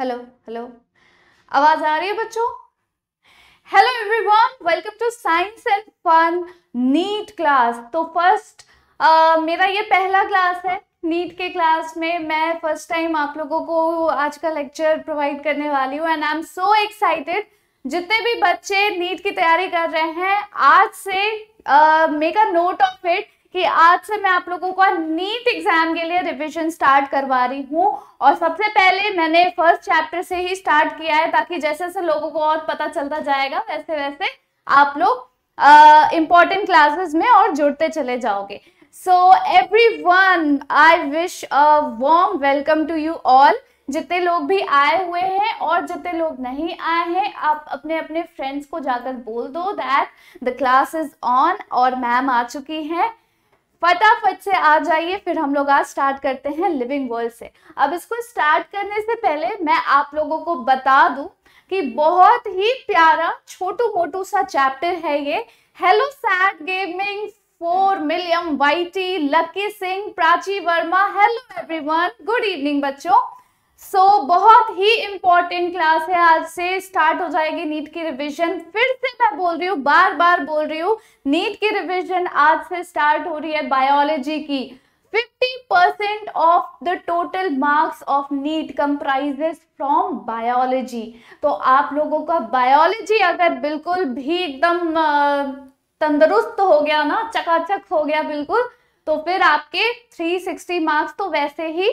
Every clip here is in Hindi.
हेलो हेलो आवाज आ रही है बच्चों hello everyone welcome to science and fun NEET class तो फर्स्ट मेरा ये पहला क्लास है नीट के क्लास में मैं फर्स्ट टाइम आप लोगों को आज का लेक्चर प्रोवाइड करने वाली हूँ and I am so excited जितने भी बच्चे नीट की तैयारी कर रहे हैं आज से make a note of it कि आज से मैं आप लोगों का नीट एग्जाम के लिए रिवीजन स्टार्ट करवा रही हूँ और सबसे पहले मैंने फर्स्ट चैप्टर से ही स्टार्ट किया है ताकि जैसे जैसे लोगों को और पता चलता जाएगा वैसे वैसे आप लोग इम्पोर्टेंट क्लासेस में और जुड़ते चले जाओगे so everyone I wish a warm welcome to you all जितने लोग भी आए हुए हैं और जितने लोग नहीं आए हैं आप अपने अपने फ्रेंड्स को जाकर बोल दो that the class is on और मैम आ चुकी हैं फटाफट से आ जाइए फिर हम लोग आज स्टार्ट करते हैं लिविंग वर्ल्ड से अब इसको स्टार्ट करने से पहले मैं आप लोगों को बता दूं कि बहुत ही प्यारा छोटू मोटू सा चैप्टर है ये हेलो सैड गेमिंग फोर मिलियम वाइटी Lucky Singh Prachi Verma hello everyone good evening बच्चों सो so, बहुत ही इम्पोर्टेंट क्लास है आज से स्टार्ट हो जाएगी नीट की रिवीजन फिर से मैं बोल रही हूँ बार बार बोल रही हूँ नीट की रिवीजन आज से स्टार्ट हो रही है बायोलॉजी की 50% of the total marks of NEET comprises from biology तो आप लोगों का बायोलॉजी अगर बिल्कुल भी एकदम तंदुरुस्त हो गया ना चकाचक हो गया बिल्कुल तो फिर आपके 360 मार्क्स तो वैसे ही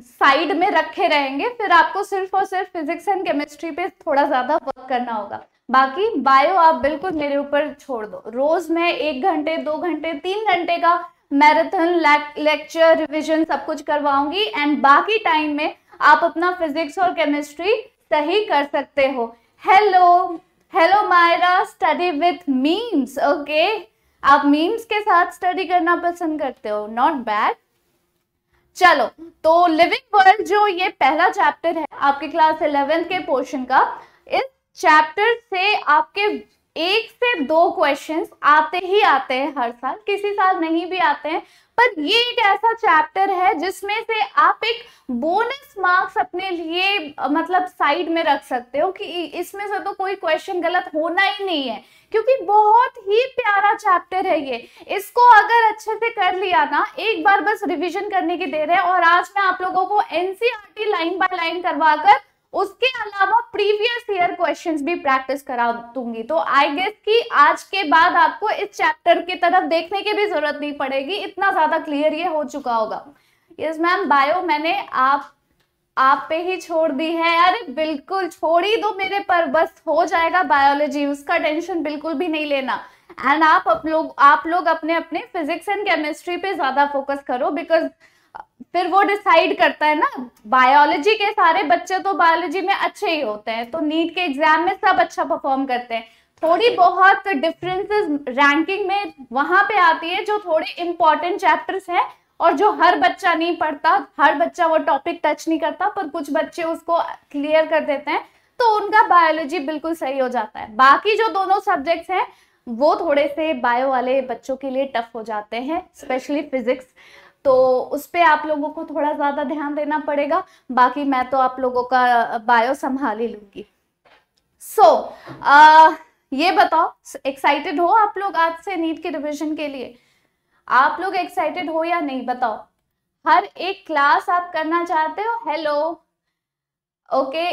साइड में रखे रहेंगे फिर आपको सिर्फ और सिर्फ फिजिक्स एंड केमिस्ट्री पे थोड़ा ज़्यादा वर्क करना होगा बाकी बायो आप बिल्कुल मेरे ऊपर छोड़ दो रोज मैं एक घंटे दो घंटे तीन घंटे का मैराथन लेक्चर रिविजन सब कुछ करवाऊंगी एंड बाकी टाइम में आप अपना फिजिक्स और केमिस्ट्री सही कर सकते हो hello hello Myra study with memes okay आप मीम्स के साथ स्टडी करना पसंद करते हो नॉट बैड चलो तो लिविंग वर्ल्ड जो ये पहला चैप्टर है आपके क्लास इलेवेंथ के पोर्शन का इस चैप्टर से आपके एक से दो क्वेश्चंस आते ही आते हैं हर साल किसी साल नहीं भी आते हैं पर ये एक ऐसा चैप्टर है जिसमें से आप एक बोनस मार्क्स अपने लिए मतलब साइड में रख सकते हो कि इसमें से तो कोई क्वेश्चन गलत होना ही नहीं है क्योंकि बहुत ही प्यारा चैप्टर है ये इसको अगर अच्छे से कर लिया ना एक बार बस रिवीजन करने की देर है और आज मैं आप लोगों को एनसीआरटी लाइन बाय लाइन करवाकर उसके अलावा प्रीवियस ईयर क्वेश्चंस भी प्रैक्टिस करा दूंगी तो आई गेस कि आज के बाद आपको इस चैप्टर की तरफ देखने की भी जरूरत नहीं पड़ेगी इतना ज्यादा क्लियर ये हो चुका होगा यस मैम बायो मैंने आप आप पे ही छोड़ दी है अरे बिल्कुल छोड़ ही दो मेरे पर बस हो जाएगा बायोलॉजी उसका टेंशन बिल्कुल भी नहीं लेना एंड आप, आप लोग आप लोग अपने अपने फिजिक्स एंड केमिस्ट्री पे ज्यादा फोकस करो बिकॉज फिर वो डिसाइड करता है ना बायोलॉजी के सारे बच्चे तो बायोलॉजी में अच्छे ही होते हैं तो नीट के एग्जाम में सब अच्छा परफॉर्म करते हैं थोड़ी बहुत डिफरेंसेस रैंकिंग में वहां पे आती है जो थोड़े इंपॉर्टेंट चैप्टर्स हैं और जो हर बच्चा नहीं पढ़ता हर बच्चा वो टॉपिक टच नहीं करता पर कुछ बच्चे उसको क्लियर कर देते हैं तो उनका बायोलॉजी बिल्कुल सही हो जाता है बाकी जो दोनों सब्जेक्ट्स हैं वो थोड़े से बायो वाले बच्चों के लिए टफ हो जाते हैं स्पेशली फिजिक्स तो उस पर आप लोगों को थोड़ा ज़्यादा ध्यान देना पड़ेगा बाकी मैं तो आप लोगों का बायो संभाल ही लूंगी सो so, ये बताओ एक्साइटेड हो आप लोग आज से नीट के रिविजन के लिए आप लोग एक्साइटेड हो या नहीं बताओ हर एक क्लास आप करना चाहते हो हेलो ओके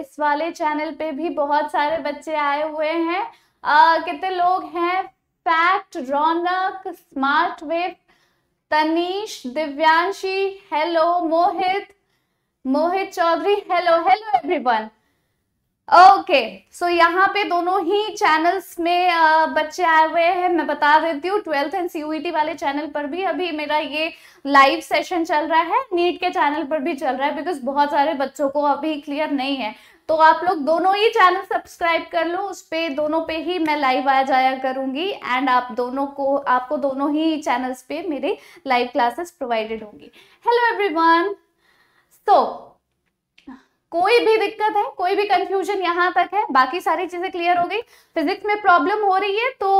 इस वाले चैनल पे भी बहुत सारे बच्चे आए हुए हैं कितने लोग हैं fact Raunak smart wave Tanish Divyanshi hello Mohit Mohit Chaudhary hello hello everyone okay so यहाँ पे दोनों ही चैनल्स में बच्चे आए हुए हैं मैं बता देती हूँ ट्वेल्थ एंड सी वाले चैनल पर भी अभी मेरा ये लाइव सेशन चल रहा है नीट के चैनल पर भी चल रहा है बिकॉज बहुत सारे बच्चों को अभी क्लियर नहीं है तो आप लोग दोनों ही चैनल सब्सक्राइब कर लो उस पर दोनों पे ही मैं लाइव आ जाया करूंगी एंड आप दोनों को आपको दोनों ही चैनल्स पे मेरे लाइव क्लासेस प्रोवाइडेड होंगी हेलो एवरीवन सो कोई भी दिक्कत है कोई भी कंफ्यूजन यहाँ तक है बाकी सारी चीज़ें क्लियर हो गई फिजिक्स में प्रॉब्लम हो रही है तो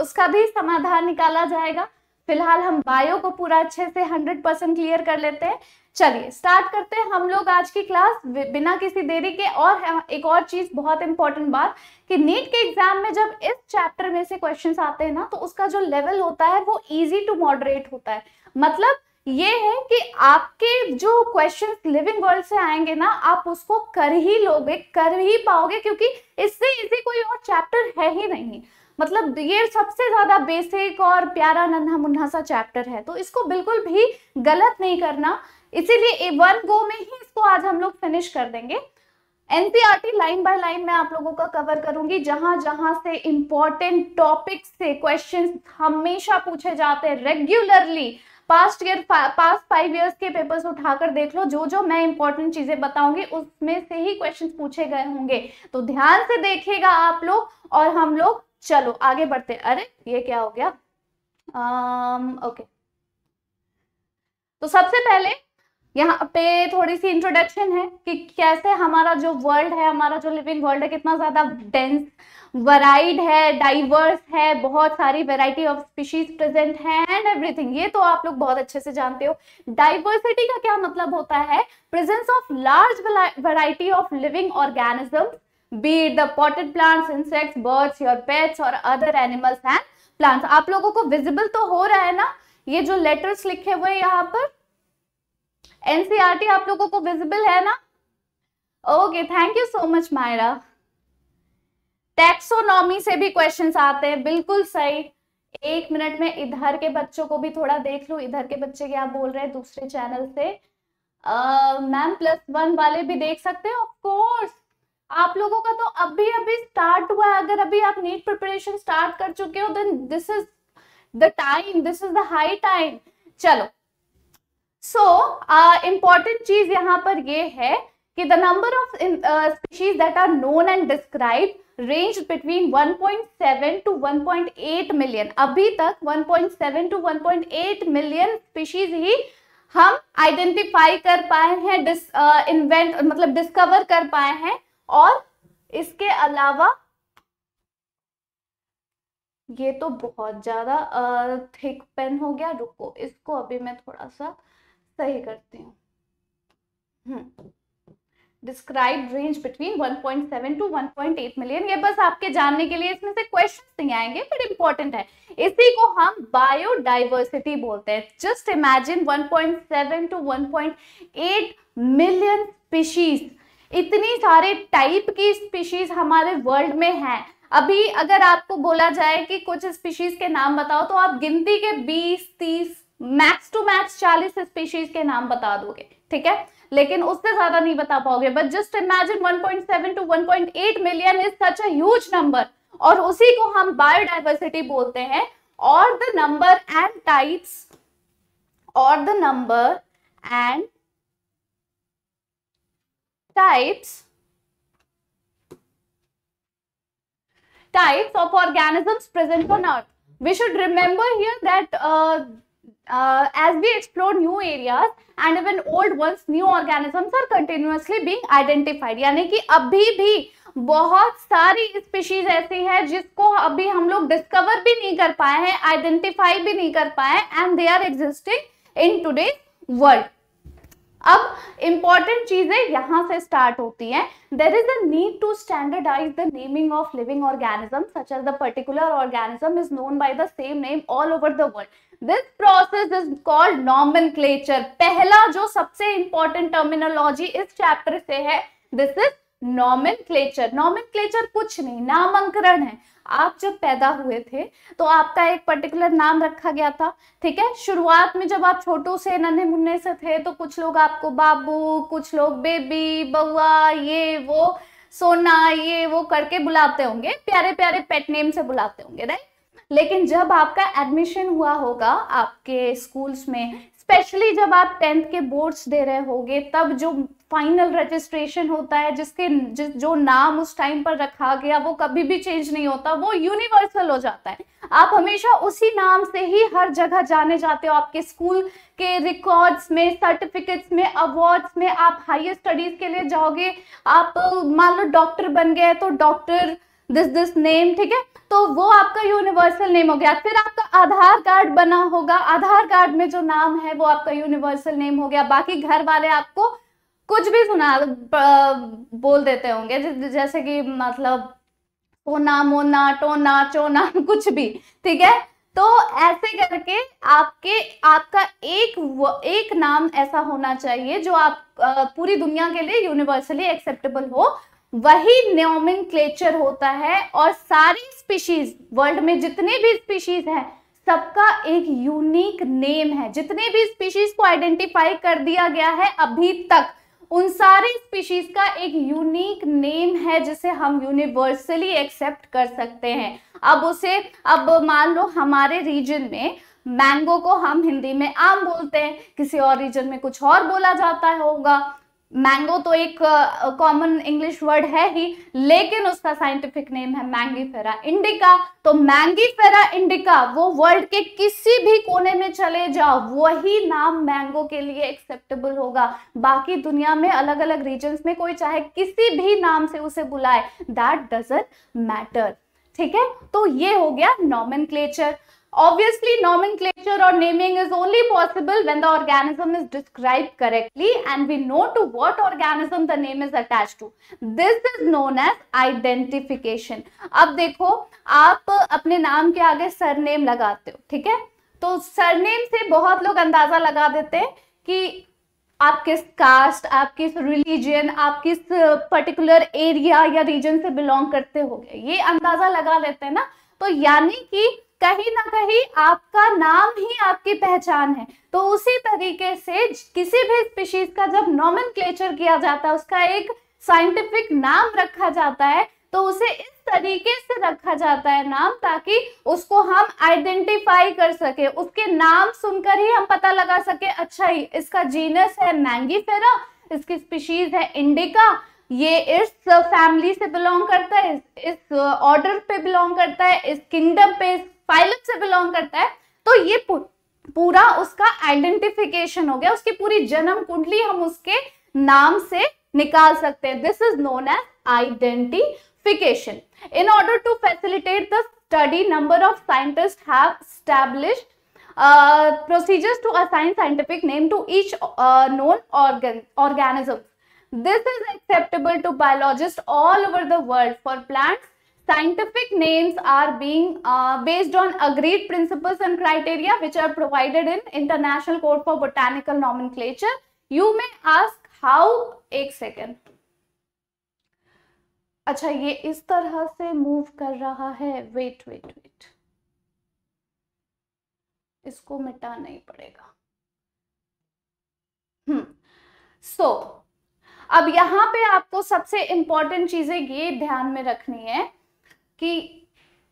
उसका भी समाधान निकाला जाएगा फिलहाल हम बायो को पूरा अच्छे से 100 परसेंट क्लियर कर लेते हैं चलिए स्टार्ट करते हैं हम लोग आज की क्लास बिना किसी देरी के और हाँ, एक और चीज बहुत इंपॉर्टेंट बात कि नीट के एग्जाम में जब इस चैप्टर में से क्वेश्चंस आते हैं ना तो उसका जो लेवल होता है वो इजी टू मॉडरेट होता है मतलब ये है कि आपके जो क्वेश्चन लिविंग वर्ल्ड से आएंगे ना आप उसको कर ही लोगे कर ही पाओगे क्योंकि इससे इजी कोई और चैप्टर है ही नहीं मतलब ये सबसे ज़्यादा बेसिक और प्यारा नन्हा मुन्हा सा चैप्टर है तो इसको बिल्कुल भी गलत नहीं करना इसीलिए वन गो में ही इसको आज हम लोग फिनिश कर देंगे एनसीआरटी लाइन बाय लाइन में आप लोगों का कवर करूंगी जहां जहां से इंपॉर्टेंट टॉपिक से क्वेश्चंस हमेशा पूछे जाते हैं regularly past year past five years के पेपर्स उठाकर देख लो जो जो मैं इंपॉर्टेंट चीजें बताऊंगी उसमें से ही क्वेश्चंस पूछे गए होंगे तो ध्यान से देखेगा आप लोग और हम लोग चलो आगे बढ़ते हैं अरे ये क्या हो गया आम, ओके तो सबसे पहले यहाँ पे थोड़ी सी इंट्रोडक्शन है कि कैसे हमारा जो वर्ल्ड है हमारा जो लिविंग वर्ल्ड है कितना ज़्यादा डेंस वराइड है डाइवर्स है बहुत सारी वेराइटी ऑफ स्पीशीज प्रेजेंट है एंड एवरीथिंग ये तो आप लोग बहुत अच्छे से जानते हो डाइवर्सिटी का क्या मतलब होता है presence of large variety of living organisms be it the potted plants insects birds your pets और अदर एनिमल्स एंड प्लांट्स आप लोगों को विजिबल तो हो रहा है ना ये जो लेटर्स लिखे हुए हैं यहाँ पर एनसीआर e आप लोगों को विजिबल है ना okay thank you so much Myra taxonomy से भी क्वेश्चंस आते हैं बिल्कुल सही एक मिनट में इधर के बच्चों को भी थोड़ा देख लू इधर के बच्चे क्या बोल रहे हैं दूसरे चैनल से मैम प्लस वन वाले भी देख सकते हैं ऑफ कोर्स आप लोगों का तो अभी अभी स्टार्ट हुआ है अगर अभी आप नीट प्रिपरेशन स्टार्ट कर चुके हो then this is the time this is the high time चलो सो इंपॉर्टेंट चीज यहाँ पर ये है कि the number of species that are known and describe range between 1.7 two 1.8 million अभी तक 1.7 टू 1.8 मिलियन स्पीशीज ही हम आइडेंटिफाई कर पाए हैं डिस इन्वेंट मतलब डिस्कवर कर पाए हैं और इसके अलावा ये तो बहुत ज़्यादा थिक पेन हो गया रुको इसको अभी मैं थोड़ा सा सही करती हूँ describe range between 1.7 two 1.8 million ये बस आपके जानने के लिए इसमें से क्वेश्चन नहीं आएंगे बट इंपॉर्टेंट है इसी को हम बायोडाइवर्सिटी बोलते हैं just imagine 1.7 two 1.8 million species इतनी सारे टाइप की स्पीशीज हमारे वर्ल्ड में हैं अभी अगर आपको बोला जाए कि कुछ स्पीशीज के नाम बताओ तो आप गिनती के 20 30 मैक्स टू मैक्स 40 स्पीशीज के नाम बता दोगे ठीक है लेकिन उससे ज्यादा नहीं बता पाओगे but just imagine 1.7 two 1.8 million is such as number और उसी को हम बायोडाइवर्सिटी बोलते हैं और द नंबर एंड टाइप्स और the number and types types of organisms present on earth we should remember here that uh, uh, as we explore new areas and even old ones new organisms are continuously being identified yani ki abhi bhi बहुत सारी स्पीशीज ऐसी है जिसको अभी हम लोग डिस्कवर भी नहीं कर पाए हैं आइडेंटिफाई भी नहीं कर पाए and they are existing in today world अब इंपॉर्टेंट चीजें यहां से स्टार्ट होती हैं there is a need to standardize the naming of living organism such as the particular organism is known by the same name all over the world this process is called नॉमन पहला जो सबसे इंपॉर्टेंट टर्मिनोलॉजी इस चैप्टर से है दिस इज नॉमन क्लेचर क्लेचर कुछ नहीं नामांकरण है आप जब पैदा हुए थे तो आपका एक पर्टिकुलर नाम रखा गया था ठीक है शुरुआत में जब आप छोटों से नन्हे मुन्ने से थे तो कुछ लोग आपको बाबू कुछ लोग बेबी बउआ ये वो सोना ये वो करके बुलाते होंगे प्यारे प्यारे पेट नेम से बुलाते होंगे राइट लेकिन जब आपका एडमिशन हुआ होगा आपके स्कूल्स में स्पेशली जब आप टेंथ के बोर्ड्स दे रहे होंगे तब जो फाइनल रजिस्ट्रेशन होता है जिसके जिस जो नाम उस टाइम पर रखा गया वो कभी भी चेंज नहीं होता वो यूनिवर्सल हो जाता है आप हमेशा उसी नाम से ही हर जगह जाने जाते हो आपके स्कूल के रिकॉर्ड्स में सर्टिफिकेट्स में अवार्ड्स में आप हायर स्टडीज के लिए जाओगे आप मान लो डॉक्टर बन गए तो डॉक्टर दिस दिस नेम ठीक है तो वो आपका यूनिवर्सल नेम हो गया फिर आपका आधार कार्ड बना होगा आधार कार्ड में जो नाम है वो आपका यूनिवर्सल नेम हो गया बाकी घर वाले आपको कुछ भी सुना बोल देते होंगे जैसे कि मतलब ओना मोना टोना चोना कुछ भी ठीक है तो ऐसे करके आपके आपका एक एक नाम ऐसा होना चाहिए जो आप पूरी दुनिया के लिए यूनिवर्सली एक्सेप्टेबल हो वही क्लेचर होता है और सारी स्पीशीज वर्ल्ड में जितने भी स्पीशीज हैं सबका एक यूनिक नेम है जितने भी स्पीशीज को आइडेंटिफाई कर दिया गया है अभी तक उन सारी स्पीशीज का एक यूनिक नेम है जिसे हम यूनिवर्सली एक्सेप्ट कर सकते हैं अब उसे अब मान लो हमारे रीजन में मैंगो को हम हिंदी में आम बोलते हैं किसी और रीजन में कुछ और बोला जाता होगा मैंगो तो एक कॉमन इंग्लिश वर्ड है ही लेकिन उसका साइंटिफिक नेम है मैंगीफेरा इंडिका तो मैंगीफेरा इंडिका वो वर्ल्ड के किसी भी कोने में चले जाओ वही नाम मैंगो के लिए एक्सेप्टेबल होगा बाकी दुनिया में अलग अलग रीजन में कोई चाहे किसी भी नाम से उसे बुलाए दैट डजेंट मैटर ठीक है तो ये हो गया नॉमन Obviously, nomenclature or naming is only possible when the organism is described correctly and we know to what organism the name is attached to. This is known as identification. ab dekho aap apne naam ke aage surname lagate ho theek hai to surname se bahut log andaaza laga dete hain ki आप किस कास्ट आप किस रिलीजन आप किस पर्टिकुलर एरिया या रीजन से बिलोंग करते हो ये अंदाजा लगा लेते हैं ना तो यानी कि कहीं ना कहीं आपका नाम ही आपकी पहचान है तो उसी तरीके से किसी भी स्पीशीज का जब नॉमन किया जाता है उसका एक साइंटिफिक नाम रखा जाता है तो उसे इस तरीके से रखा जाता है नाम ताकि उसको हम आइडेंटिफाई कर सके उसके नाम सुनकर ही हम पता लगा सके अच्छा ही इसका जीनस है मैंगीफेरा इसकी स्पीशीज है इंडिका ये इस फैमिली से बिलोंग करता है इस ऑर्डर पे बिलोंग करता है इस किंगडम पे इस फाइलम से बिलोंग करता है तो ये पूरा उसका आइडेंटिफिकेशन हो गया उसकी पूरी जन्म कुंडली हम उसके नाम से निकाल सकते हैं this is known as identification in order to facilitate the study number of scientist है procedures to assign scientific name to each known organism this is acceptable to biologist all over the world for plants scientific names are being uh, based on agreed principles and criteria which are provided in international code for botanical nomenclature you may ask how ek second acha ye is tarah se move kar raha hai wait wait wait isko mita nahi padega hmm so so, अब यहां पे आपको सबसे इंपॉर्टेंट चीजें ये ध्यान में रखनी है कि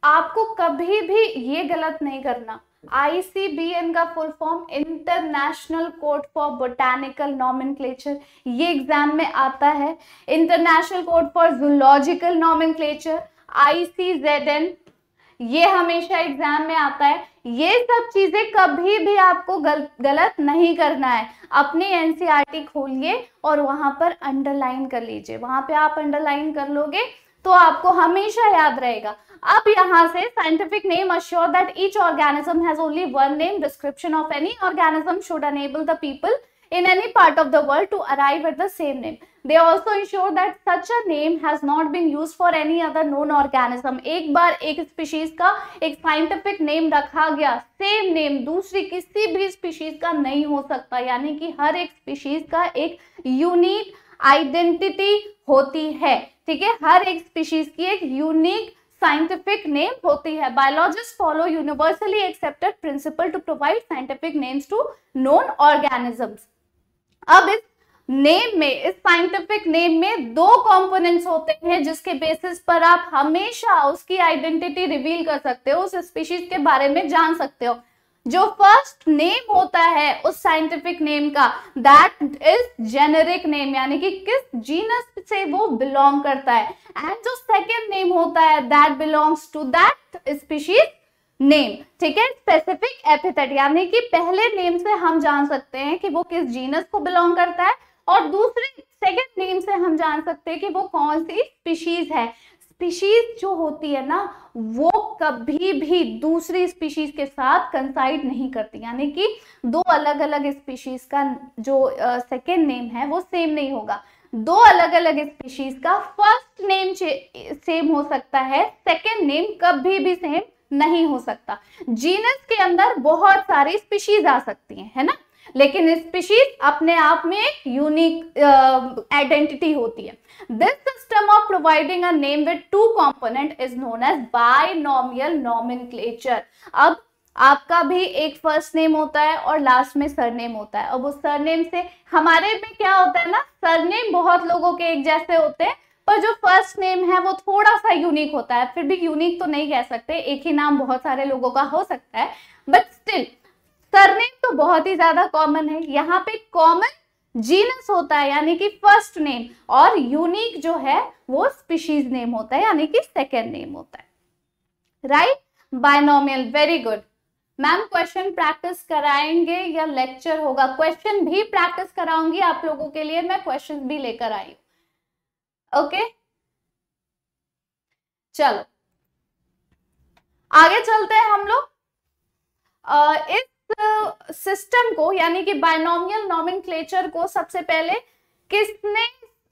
आपको कभी भी ये गलत नहीं करना आईसीबीएन का full form international court for botanical नॉमिन ये एग्जाम में आता है इंटरनेशनल कोर्ट फॉर जूलॉजिकल नॉमिन आईसीजेडएन ये हमेशा एग्जाम में आता है ये सब चीजें कभी भी आपको गल, गलत नहीं करना है अपनी एनसीआरटी e खोलिए और वहां पर अंडरलाइन कर लीजिए वहां पे आप अंडरलाइन कर लोगे तो आपको हमेशा याद रहेगा अब यहाँ से scientific name assure that each organism has only one name description of any organism should enable the people in any part of the world to arrive at the same name they also ensure that such a name has not been used for any other known organism एक बार एक स्पीशीज का एक साइंटिफिक नेम रखा गया सेम नेम दूसरी किसी भी स्पीशीज का नहीं हो सकता यानी कि हर एक स्पीशीज का एक यूनिक आइडेंटिटी होती है ठीक है हर एक स्पीशीज की एक यूनिक साइंटिफिक नेम होती है biologist follow universally accepted principle to provide scientific names to known organisms अब इस नेम में इस साइंटिफिक नेम में दो कंपोनेंट्स होते हैं जिसके बेसिस पर आप हमेशा उसकी आइडेंटिटी रिवील कर सकते हो उस स्पीशीज के बारे में जान सकते हो जो फर्स्ट नेम होता है उस साइंटिफिक नेम का दैट इज जेनेरिक नेम यानी कि किस जीनस से वो बिलोंग करता है एंड जो सेकेंड नेम होता है that belongs to that species name ठीक है स्पेसिफिक एपिथेट यानी कि पहले नेम से हम जान सकते हैं कि वो किस जीनस को बिलोंग करता है और दूसरे सेकेंड नेम से हम जान सकते हैं कि वो कौन सी स्पीशीज है स्पीशीज जो होती है ना वो कभी भी दूसरी स्पीशीज के साथ कंसाइड नहीं करती यानी कि दो अलग अलग स्पीशीज का जो सेकेंड uh, नेम है वो सेम नहीं होगा दो अलग अलग स्पीशीज का फर्स्ट नेम सेम हो सकता है सेकेंड नेम कभी भी सेम नहीं हो सकता जीनस के अंदर बहुत सारी स्पीशीज आ सकती हैं है ना लेकिन स्पीशीज अपने आप में यूनिक आइडेंटिटी uh, होती है this system of providing a name with two component is known as binomial nomenclature अब आपका भी एक फर्स्ट नेम होता है और लास्ट में सरनेम होता है अब उस सरनेम से हमारे में क्या होता है ना सरनेम बहुत लोगों के एक जैसे होते हैं पर जो फर्स्ट नेम है वो थोड़ा सा यूनिक होता है फिर भी यूनिक तो नहीं कह सकते एक ही नाम बहुत सारे लोगों का हो सकता है बट स्टिल सरनेम तो बहुत ही ज्यादा कॉमन है यहाँ पे कॉमन जीनस होता है यानी कि फर्स्ट नेम और यूनिक जो है वो स्पीशीज नेम होता है यानी कि सेकेंड नेम होता है right binomial very good ma'am question practice कराएंगे या लेक्चर होगा क्वेश्चन भी प्रैक्टिस कराऊंगी आप लोगों के लिए मैं क्वेश्चन भी लेकर आई ओके चलो आगे चलते हैं हम लोग इस सिस्टम को यानी कि बायनोमियल नॉमिनक्लेचर को सबसे पहले किसने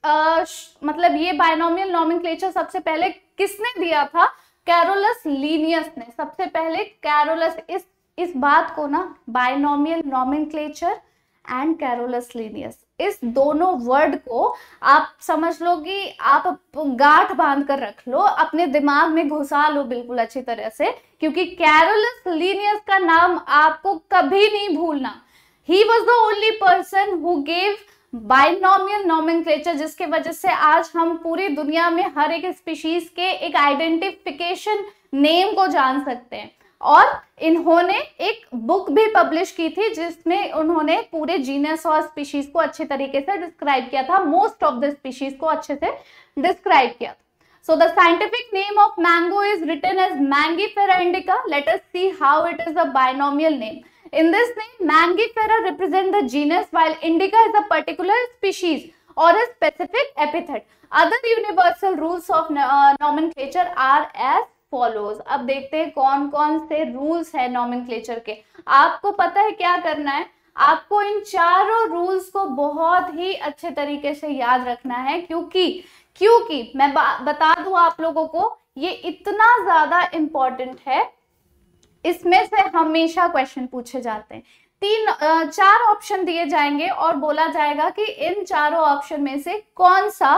आ, मतलब ये बायनोमियल नॉमिनक्लेचर सबसे पहले किसने दिया था कैरोलस लीनियस ने सबसे पहले कैरोलस इस इस बात को ना binomial nomenclature and Carolus Linnaeus इस दोनों वर्ड को आप समझ लो कि आप गांठ बांध कर रख लो अपने दिमाग में घुसा लो बिल्कुल अच्छी तरह से क्योंकि कैरोलस लीनियस का नाम आपको कभी नहीं भूलना he was the only person who gave binomial nomenclature जिसके वजह से आज हम पूरी दुनिया में हर एक स्पीशीज के एक आइडेंटिफिकेशन नेम को जान सकते हैं और इन्होंने एक बुक भी पब्लिश की थी जिसमें उन्होंने पूरे जीनस और स्पीशीज को अच्छे तरीके से डिस्क्राइब किया था मोस्ट ऑफ द स्पीशीज को अच्छे से डिस्क्राइब किया so the scientific name of mango is written as Mangifera indica let us see how it is a binomial name in this name Mangifera represent the genus while indica is a particular species और a specific epithet other universal rules of nomenclature are as follows अब देखते हैं कौन कौन से रूल्स है नॉमिन के आपको पता है क्या करना है आपको इन चारों रूल्स को बहुत ही अच्छे तरीके से याद रखना है क्योंकि क्योंकि मैं बता दू आप लोगों को ये इतना ज्यादा इंपॉर्टेंट है इसमें से हमेशा क्वेश्चन पूछे जाते हैं तीन चार ऑप्शन दिए जाएंगे और बोला जाएगा कि इन चारों ऑप्शन में से कौन सा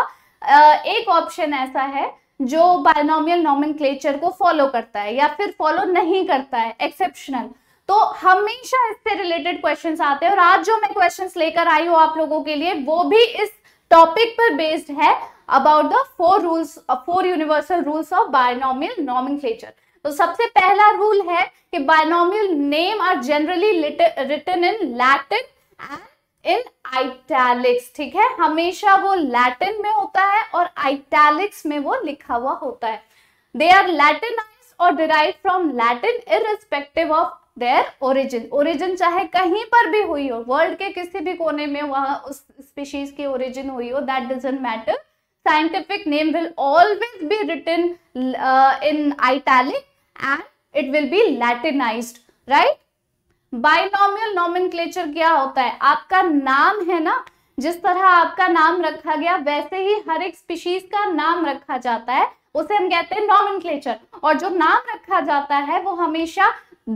एक ऑप्शन ऐसा है जो बायनोमियल नॉमेनक्लेचर को फॉलो करता है या फिर फॉलो नहीं करता है एक्सेप्शनल तो हमेशा इससे रिलेटेड क्वेश्चंस आते हैं और आज जो मैं क्वेश्चंस लेकर आई हूँ आप लोगों के लिए वो भी इस टॉपिक पर बेस्ड है about the four rules four universal rules of binomial नॉमिन तो सबसे पहला रूल है कि binomial name are generally written in Latin and in italics ठीक है हमेशा वो लैटिन में होता है और आइटैलिक्स में वो लिखा हुआ होता है दे आर लैटिनाइज और derive from Latin irrespective of their origin origin चाहे कहीं पर भी हुई हो वर्ल्ड के किसी भी कोने में वहां उस स्पीशीज की ओरिजिन हुई हो that doesn't matter scientific name will always be written in italic and it will be be right binomial nomenclature क्या होता है आपका नाम है ना जिस तरह आपका नाम रखा गया वैसे ही हर एक स्पीशीज का नाम रखा जाता है उसे हम कहते हैं नॉमिनक्लेचर और जो नाम रखा जाता है वो हमेशा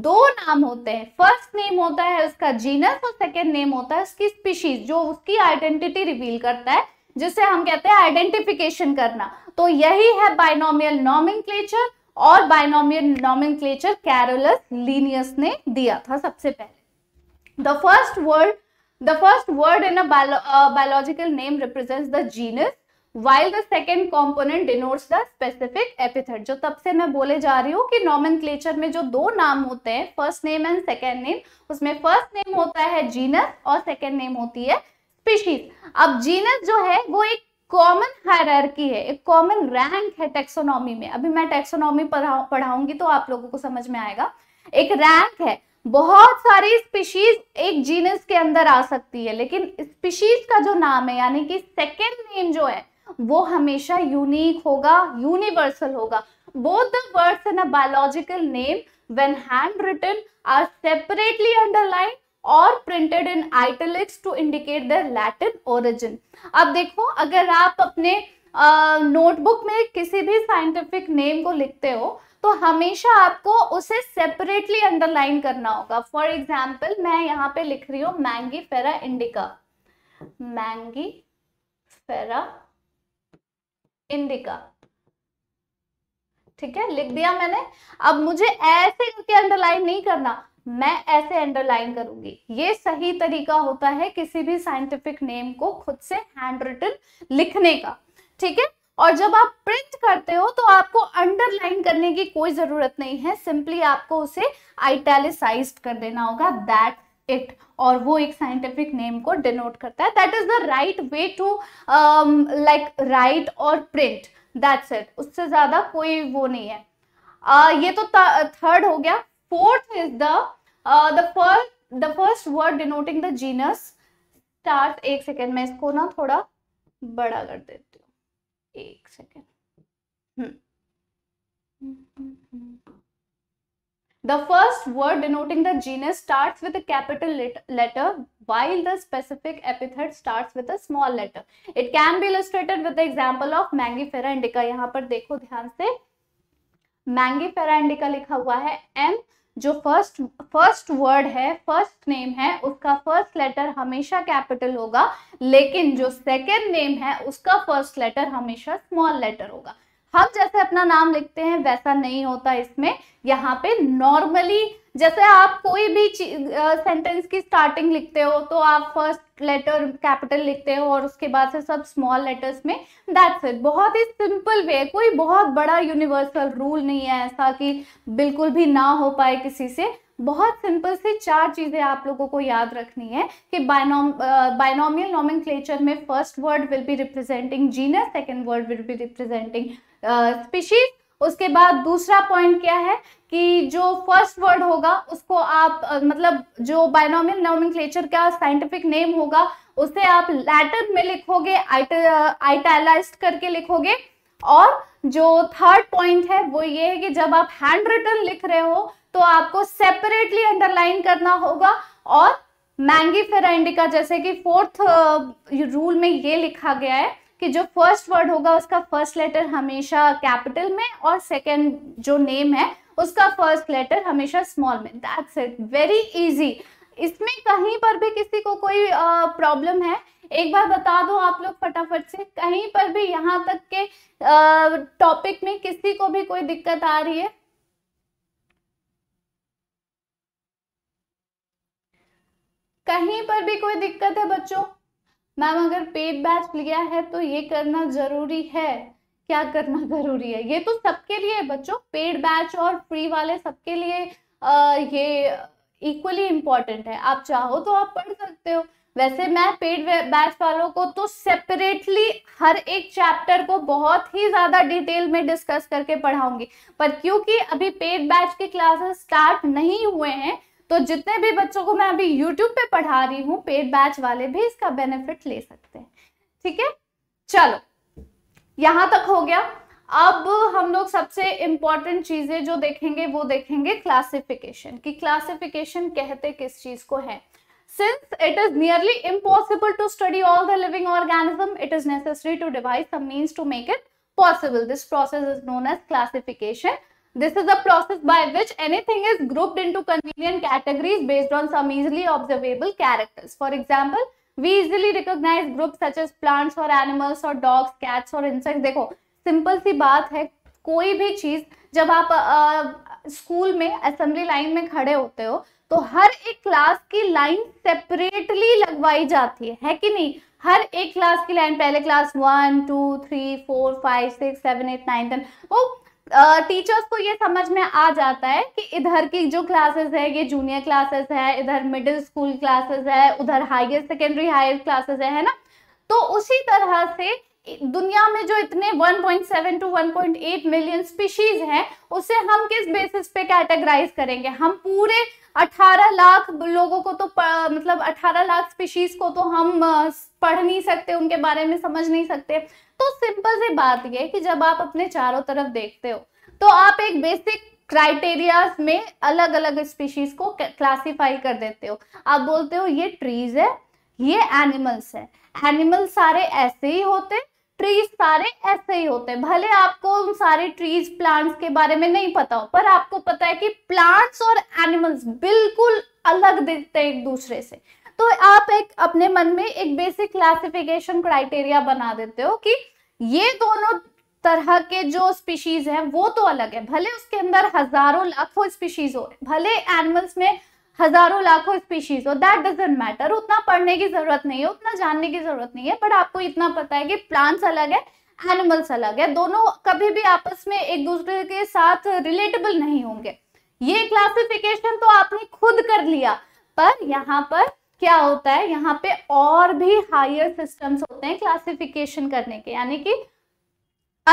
दो नाम होते हैं फर्स्ट नेम होता है उसका जीनस और सेकेंड नेम होता है उसकी स्पीशीज जो उसकी आइडेंटिटी रिवील करता है जिसे हम कहते हैं आइडेंटिफिकेशन करना तो यही है बाइनोमियल नॉमिनक्लेचर और बाइनोमियल नॉमेनक्लेचर कैरोलस लीनियस ने दिया था सबसे पहले the first word the first word in a bio uh, the name represents the genus while the second component denotes जो तब से मैं बोले जा रही हूँ कि क्लेचर में जो दो नाम होते हैं first name and second name उसमें फर्स्ट नेम होता है जीनस और सेकेंड नेम होती है स्पीशीज अब जीनस जो है वो एक कॉमन हायरकी है एक कॉमन रैंक है टेक्सोनॉमी में अभी मैं टेक्सोनॉमी पढ़ा पढ़ाऊंगी तो आप लोगों को समझ में आएगा एक रैंक है बहुत सारी स्पीशीज एक जीनस के अंदर आ सकती है लेकिन स्पीशीज का जो नाम है यानी कि सेकेंड नेम जो है वो हमेशा यूनिक होगा यूनिवर्सल होगा the words in a biological name when hand written are separately underline और printed in italics to indicate the Latin origin अब देखो अगर आप अपने नोटबुक में किसी भी साइंटिफिक नेम को लिखते हो तो हमेशा आपको उसे सेपरेटली अंडरलाइन करना होगा फॉर एग्जाम्पल मैं यहाँ पे लिख रही हूँ Maggi Mangifera indica Maggi Mangifera indica ठीक है लिख दिया मैंने अब मुझे ऐसे करके अंडरलाइन नहीं करना मैं ऐसे अंडरलाइन करूंगी ये सही तरीका होता है किसी भी साइंटिफिक नेम को खुद से हैंड रिटन लिखने का ठीक है और जब आप प्रिंट करते हो तो आपको अंडरलाइन करने की कोई जरूरत नहीं है सिंपली आपको उसे आइटेलिसाइज कर देना होगा दैट इट और वो एक साइंटिफिक नेम को डिनोट करता है that is the right way to like write और प्रिंट दैट्स इट उससे ज्यादा कोई वो नहीं है uh, ये तो थर्ड हो गया fourth is the the first the first word denoting the genus start एक सेकेंड में इसको ना थोड़ा बड़ा कर देती हूँ एक second the first word denoting the genus start with capital letter while the specific epithet start with small letter it can be illustrated with example of Mangifera indica यहाँ पर देखो ध्यान से मैंगी फेरा इंडिका लिखा हुआ है एम जो फर्स्ट फर्स्ट वर्ड है फर्स्ट नेम है उसका फर्स्ट लेटर हमेशा कैपिटल होगा लेकिन जो सेकेंड नेम है उसका फर्स्ट लेटर हमेशा स्मॉल लेटर होगा हम जैसे अपना नाम लिखते हैं वैसा नहीं होता इसमें यहाँ पे नॉर्मली जैसे आप कोई भी सेंटेंस की स्टार्टिंग लिखते हो तो आप फर्स्ट लेटर कैपिटल लिखते हो और उसके बाद से सब स्मॉल लेटर्स में दैट्स इट बहुत ही सिंपल वे कोई बहुत बड़ा यूनिवर्सल रूल नहीं है ऐसा कि बिल्कुल भी ना हो पाए किसी से बहुत सिंपल से चार चीज़ें आप लोगों को याद रखनी है कि बायनॉम बायनॉमियल नॉमिनक्लेचर में first word will be representing genus second word will be representing species उसके बाद दूसरा पॉइंट क्या है कि जो फर्स्ट वर्ड होगा उसको आप uh, मतलब जो बायनोमियल नॉमिनक्लेचर का साइंटिफिक नेम होगा उसे आप लैटर में लिखोगे आइटलाइज करके लिखोगे और जो थर्ड पॉइंट है वो ये है कि जब आप हैंड रिटर्न लिख रहे हो तो आपको सेपरेटली अंडरलाइन करना होगा और मैंगी फेराइंडिका जैसे कि फोर्थ रूल uh, में ये लिखा गया है कि जो फर्स्ट वर्ड होगा उसका फर्स्ट लेटर हमेशा कैपिटल में और सेकेंड जो नेम है उसका फर्स्ट लेटर हमेशा स्मॉल में दैट्स इट वेरी इजी इसमें कहीं पर भी किसी को कोई प्रॉब्लम uh, है एक बार बता दो आप लोग फटाफट से कहीं पर भी यहाँ तक के टॉपिक uh, में किसी को भी कोई दिक्कत आ रही है कहीं पर भी कोई दिक्कत है बच्चों मैम अगर पेड बैच लिया है तो ये करना जरूरी है क्या करना जरूरी है ये तो सबके लिए बच्चों पेड बैच और फ्री वाले सबके लिए आ, ये इक्वली इम्पॉर्टेंट है आप चाहो तो आप पढ़ सकते हो वैसे मैं पेड बैच वालों को तो सेपरेटली हर एक चैप्टर को बहुत ही ज़्यादा डिटेल में डिस्कस करके पढ़ाऊंगी पर क्योंकि अभी पेड बैच के क्लासेस स्टार्ट नहीं हुए हैं तो जितने भी बच्चों को मैं अभी यूट्यूब पे पढ़ा रही हूँ पेड बैच वाले भी इसका बेनिफिट ले सकते हैं ठीक है चलो यहाँ तक हो गया अब हम लोग सबसे इम्पॉर्टेंट चीज़ें जो देखेंगे वो देखेंगे क्लासिफिकेशन कि क्लासिफिकेशन कहते किस चीज़ को है since it is nearly impossible to study all the living organism it is necessary to devise some means to make it possible this process is known as classification This is the process by which anything is grouped into convenient categories based on some easily observable characters. For example, we easily recognize groups such as plants or animals or dogs, cats or insects. देखो सिंपल सी बात है कोई भी चीज जब आप आ, स्कूल में असेंबली लाइन में खड़े होते हो तो हर एक क्लास की लाइन सेपरेटली लगवाई जाती है है कि नहीं हर एक क्लास की लाइन पहले class one two three four five six seven eight nine ten वो टीचर्स को ये समझ में आ जाता है कि इधर की जो क्लासेस है ये जूनियर क्लासेस है इधर मिडिल स्कूल क्लासेस है उधर हायर सेकेंडरी हायर क्लासेस है है ना तो उसी तरह से दुनिया में जो इतने 1.7 टू 1.8 मिलियन स्पीशीज हैं उसे हम किस बेसिस पे कैटेगराइज करेंगे हम पूरे 18 लाख लोगों को तो मतलब 18 लाख स्पीशीज को तो हम पढ़ नहीं सकते उनके बारे में समझ नहीं सकते तो सिंपल सी बात यह कि जब आप अपने चारों तरफ देखते हो तो आप एक बेसिक क्राइटेरियाज में अलग अलग स्पीशीज को क्लासिफाई कर देते हो आप बोलते हो ये ट्रीज है ये एनिमल्स है एनिमल सारे ऐसे ही होते ट्रीज सारे ऐसे ही होते हैं भले आपको उन सारे ट्रीज प्लांट्स के बारे में नहीं पता हो पर आपको पता है कि प्लांट्स और एनिमल्स बिल्कुल अलग दिखते हैं एक दूसरे से तो आप एक अपने मन में एक बेसिक क्लासिफिकेशन क्राइटेरिया बना देते हो कि ये दोनों तरह के जो स्पीशीज हैं वो तो अलग है भले उसके अंदर हजारों लाखों स्पीशीज हो भले एनिमल्स में हजारों लाखों स्पीशीज हो दैट डजेंट मैटर उतना पढ़ने की जरूरत नहीं है उतना जानने की जरूरत नहीं है बट आपको इतना पता है कि प्लांट्स अलग है एनिमल्स अलग है दोनों कभी भी आपस में एक दूसरे के साथ रिलेटेबल नहीं होंगे ये क्लासिफिकेशन तो आपने खुद कर लिया पर यहाँ पर क्या होता है यहाँ पे और भी हायर सिस्टम्स होते हैं क्लासिफिकेशन करने के यानी कि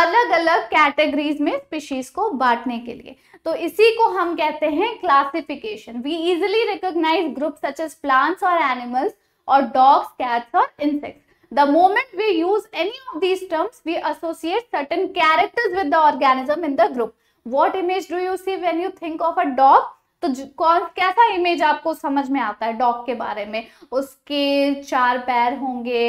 अलग अलग कैटेगरीज में स्पीशीज को बांटने के लिए तो इसी को हम कहते हैं classification we easily recognise group such as plants और एनिमल्स और डॉग्स कैट्स और insects the moment we use any of these terms we associate certain characters with the organism in the group what image do you see when you think of a dog तो कौन कैसा इमेज आपको समझ में आता है डॉग के बारे में उसके चार पैर होंगे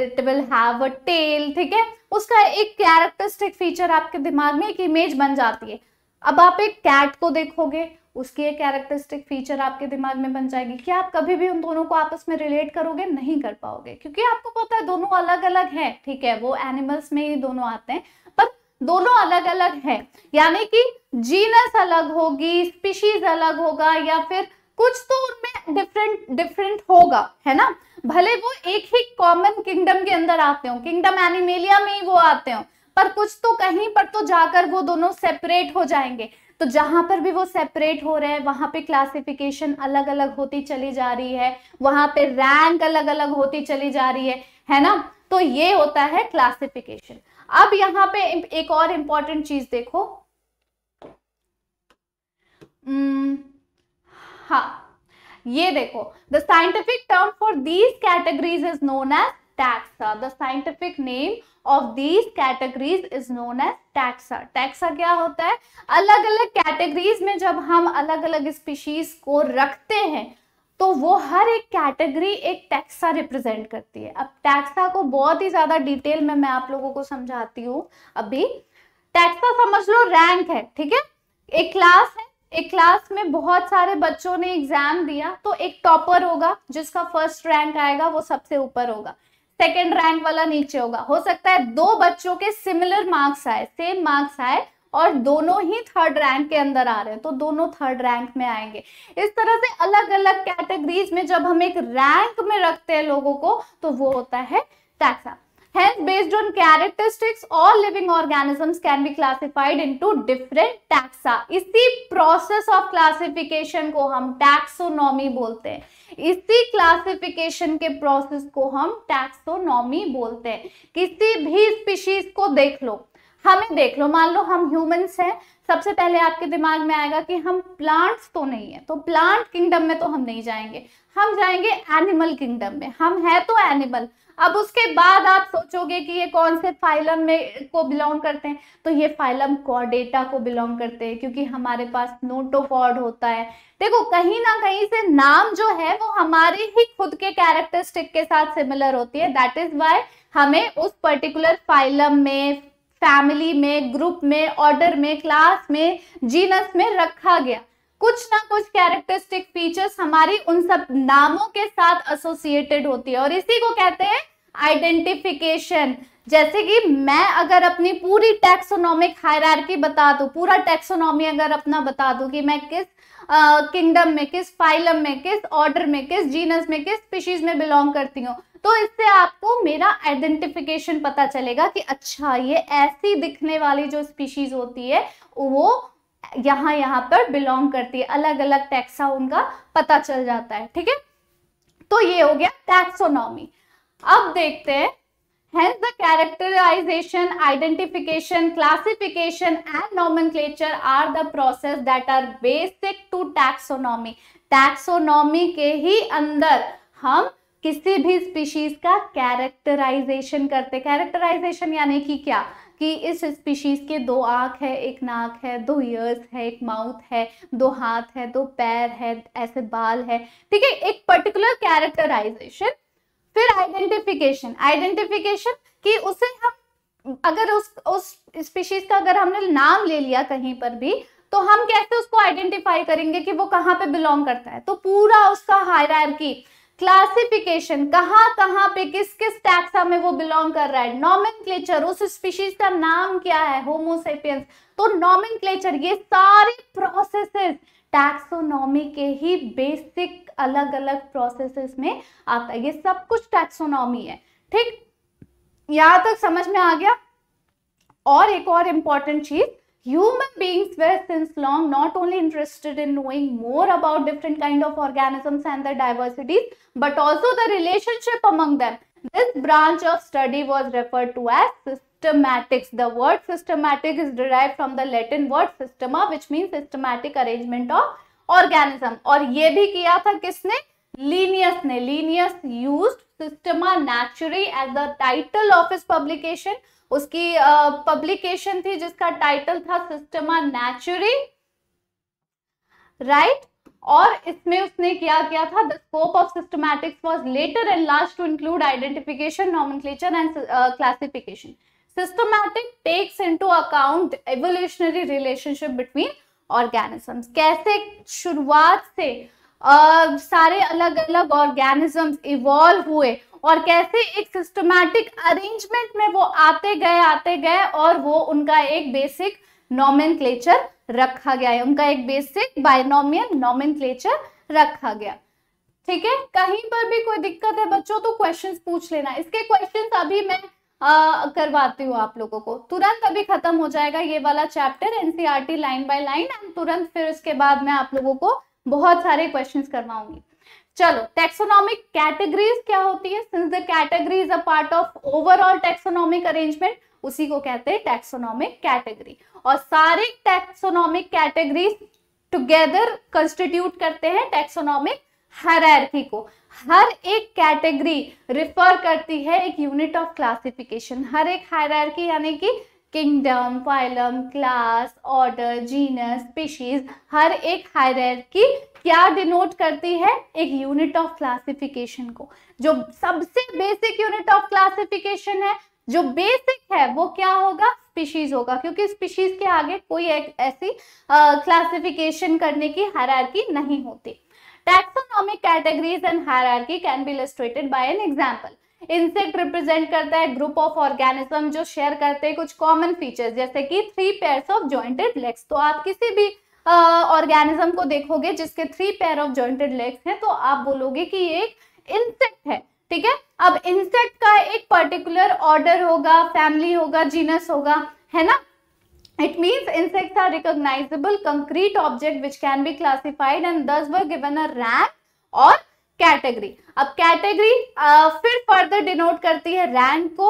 it will have a tail ठीक है उसका एक कैरेक्टरिस्टिक फीचर आपके दिमाग में एक इमेज बन जाती है अब आप एक कैट को देखोगे उसकी एक कैरेक्टरिस्टिक फीचर आपके दिमाग में बन जाएगी क्या आप कभी भी उन दोनों को आपस में रिलेट करोगे नहीं कर पाओगे क्योंकि आपको पता है दोनों अलग अलग हैं ठीक है वो एनिमल्स में ही दोनों आते हैं दोनों अलग अलग हैं यानी कि जीनस अलग होगी स्पीशीज अलग होगा या फिर कुछ तो उनमें डिफरेंट डिफरेंट होगा है ना भले वो एक ही कॉमन किंगडम के अंदर आते हो किंगडम एनिमेलिया में ही वो आते हो पर कुछ तो कहीं पर तो जाकर वो दोनों सेपरेट हो जाएंगे तो जहां पर भी वो सेपरेट हो रहे हैं वहां पे क्लासिफिकेशन अलग अलग होती चली जा रही है वहां पे रैंक अलग अलग होती चली जा रही है है ना तो ये होता है क्लासिफिकेशन अब यहां पे एक और इंपॉर्टेंट चीज देखो hmm, हा ये देखो the scientific term for these categories is known as taxa the scientific name of these categories is known as taxa taxa क्या होता है अलग अलग कैटेगरीज में जब हम अलग अलग स्पीशीज को रखते हैं तो वो हर एक कैटेगरी एक टैक्सा रिप्रेजेंट करती है अब टैक्सा को बहुत ही ज़्यादा डिटेल में मैं आप लोगों को समझाती हूँ अभी टैक्सा समझ लो रैंक है ठीक है एक क्लास है एक क्लास में बहुत सारे बच्चों ने एग्जाम दिया तो एक टॉपर होगा जिसका फर्स्ट रैंक आएगा वो सबसे ऊपर होगा सेकेंड रैंक वाला नीचे होगा हो सकता है दो बच्चों के सिमिलर मार्क्स आए सेम मार्क्स आए और दोनों ही थर्ड रैंक के अंदर आ रहे हैं तो दोनों थर्ड रैंक में आएंगे इस तरह से अलग अलग कैटेगरीज में जब हम एक रैंक में रखते हैं लोगों को तो वो होता है taxa based on characteristics all living organisms can be classified into different taxa इसी प्रोसेस ऑफ क्लासिफिकेशन को हम टैक्सोनॉमी बोलते हैं इसी क्लासिफिकेशन के प्रोसेस को हम टैक्सोनॉमी बोलते हैं किसी भी स्पीशीज को देख लो हमें देख लो मान लो हम ह्यूमंस हैं सबसे पहले आपके दिमाग में आएगा कि हम प्लांट्स तो नहीं है तो प्लांट किंगडम में तो हम नहीं जाएंगे हम जाएंगे एनिमल किंगडम में हम है तो एनिमल अब उसके बाद आप सोचोगे कि ये कौन से फाइलम में को बिलोंग करते हैं तो ये फाइलम कॉर्डेटा को बिलोंग करते हैं क्योंकि हमारे पास नोटोफॉर्ड होता है देखो कहीं ना कहीं से नाम जो है वो हमारे ही खुद के कैरेक्टरिस्टिक के साथ सिमिलर होती है दैट इज वाई हमें उस पर्टिकुलर फाइलम में फैमिली में ग्रुप में ऑर्डर में क्लास में जीनस में रखा गया कुछ ना कुछ कैरेक्टरिस्टिक फीचर्स हमारी उन सब नामों के साथ एसोसिएटेड होती है और इसी को कहते हैं आइडेंटिफिकेशन जैसे कि मैं अगर अपनी पूरी टैक्सोनॉमिक हायरार्की बता दू पूरा टैक्सोनॉमी अगर अपना बता दू कि मैं किस किंगडम में किस फाइलम में किस ऑर्डर में किस जीनस में किस स्पीशीज में बिलोंग करती हूँ तो इससे आपको मेरा आइडेंटिफिकेशन पता चलेगा कि अच्छा ये ऐसी दिखने वाली जो स्पीशीज होती है वो यहाँ यहाँ पर बिलोंग करती है अलग अलग टैक्सा उनका पता चल जाता है ठीक है तो ये हो गया टैक्सोनॉमी अब देखते हैं Hence, the characterization, identification, classification and nomenclature are the process that are basic to taxonomy. Taxonomy के ही अंदर हम किसी भी species का characterization करते characterization यानी कि क्या कि इस स्पीशीज के दो आँख है एक नाक है दो ईयर्स है एक माउथ है दो हाथ है दो पैर है ऐसे बाल है ठीक है एक पर्टिकुलर कैरेक्टराइजेशन फिर आइडेंटिफिकेशन आइडेंटिफिकेशन कि उसे हम अगर उस उस स्पीशीज का अगर हमने नाम ले लिया कहीं पर भी तो हम कैसे उसको आइडेंटिफाई करेंगे कि वो कहाँ पे बिलोंग करता है तो पूरा उसका हायर क्लासिफिकेशन कहाँ कहाँ पे किस किस टैक्सा में वो बिलोंग कर रहा है नॉमेन उस स्पीशीज का नाम क्या है होमोसेपियंस तो नॉमेन ये सारे प्रोसेसेस टैक्सोनॉमी के ही बेसिक अलग अलग प्रोसेसेस में आता है ये सब कुछ टैक्सोनॉमी है ठीक यहां तक समझ में आ गया और एक और इंपॉर्टेंट चीज human beings were since long not only interested in knowing more about different kind of organisms and the diversities but also the relationship among this branch of study was refer to as system systematics the word systematic is derived from the latin word systema which means systematic arrangement of organism aur ye bhi kiya tha kisne linnaeus ne linnaeus used systema naturae as the title of his publication uski publication uh, थी जिसका टाइटल था सिस्टमा नेचुरी राइट और इसमें उसने क्या किया था the scope of systematics was later enlarged to include identification nomenclature and classification systematic takes into account evolutionary relationship between organisms कैसे शुरुआत से uh, सारे अलग अलग ऑर्गेनिजम्स इवॉल्व हुए और कैसे एक सिस्टमैटिक अरेंजमेंट में वो आते गए आते गए और वो उनका एक बेसिक नॉमिन रखा गया है उनका एक बेसिक बाइनोमियल नॉमिन रखा गया ठीक है कहीं पर भी कोई दिक्कत है बच्चों तो क्वेश्चंस पूछ लेना इसके क्वेश्चंस अभी मैं आ, करवाती हूँ आप लोगों को तुरंत अभी खत्म हो जाएगा ये वाला chapter NCERT line by line and तुरंत फिर उसके बाद मैं आप लोगों को बहुत सारे क्वेश्चंस करवाऊंगी चलो टेक्सोनॉमिक कैटेगरीज क्या होती है since the category is a part of overall taxonomic arrangement उसी को कहते हैं टेक्सोनॉमिक कैटेगरी और सारे टेक्सोनॉमिक कैटेगरीज टुगेदर कंस्टिट्यूट करते हैं टेक्सोनॉमिक हरारकी को हर एक कैटेगरी रिफर करती है एक यूनिट ऑफ क्लासिफिकेशन हर एक हायरार्की यानी कि kingdom phylum class order genus species हर एक हायरार्की क्या डिनोट करती है एक यूनिट ऑफ क्लासिफिकेशन को जो सबसे बेसिक यूनिट ऑफ क्लासिफिकेशन है जो बेसिक है वो क्या होगा स्पीशीज होगा क्योंकि स्पीशीज के आगे कोई एक ऐसी क्लासिफिकेशन करने की हायरार्की नहीं होती taxonomic categories and hierarchy can be illustrated by an example insect represent करता है ग्रुप ऑफ ऑर्गेनिज्म जो शेयर करते हैं कुछ कॉमन फीचर्स जैसे कि three pairs of jointed legs तो आप किसी भी ऑर्गेनिज्म uh, को देखोगे जिसके three pair of jointed legs हैं तो आप बोलोगे कि ये एक इंसेक्ट है ठीक है अब इंसेक्ट का एक पर्टिकुलर ऑर्डर होगा फैमिली होगा जीनस होगा है ना It means insects are recognizable concrete object which can be classified and thus were given a rank or category. ab category uh, fir further denote karti hai rank ko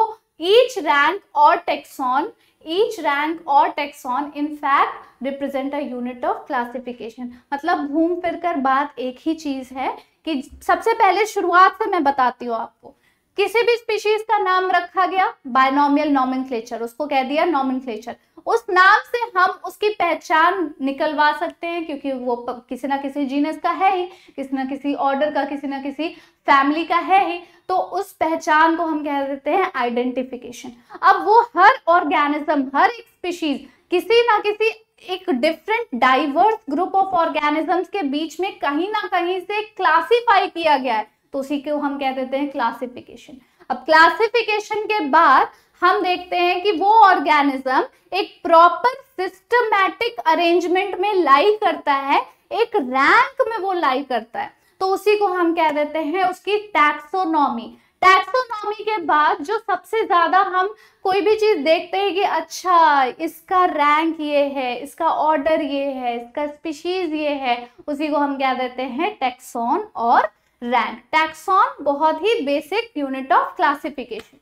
each rank or taxon each rank or taxon in fact represent a unit of classification. matlab घूम fir kar baat ek hi cheez hai ki sabse pehle shuruaat se main batati hu aapko किसी भी स्पीशीज का नाम रखा गया बायनोमियल नॉमेनक्लेचर उसको कह दिया नॉमेनक्लेचर उस नाम से हम उसकी पहचान निकलवा सकते हैं क्योंकि वो किसी ना किसी जीनस का है ही किसी ना किसी ऑर्डर का किसी ना किसी फैमिली का है ही तो उस पहचान को हम कह देते हैं आइडेंटिफिकेशन अब वो हर ऑर्गेनिज्म हर एक स्पीशीज किसी ना किसी एक different diverse group of organisms के बीच में कहीं ना कहीं से क्लासीफाई किया गया है तो उसी को हम कह देते हैं क्लासिफिकेशन अब क्लासिफिकेशन के बाद हम देखते हैं कि वो ऑर्गेनिज्म एक प्रॉपर सिस्टमैटिक अरेंजमेंट में लाई करता है एक रैंक में वो लाई करता है तो उसी को हम कह देते हैं उसकी टैक्सोनॉमी टैक्सोनॉमी के बाद जो सबसे ज्यादा हम कोई भी चीज देखते हैं कि अच्छा इसका रैंक ये है इसका ऑर्डर ये है इसका स्पीशीज ये है उसी को हम कह देते हैं टैक्सोन और रैंक टैक्सॉन बहुत ही बेसिक यूनिट ऑफ क्लासिफिकेशन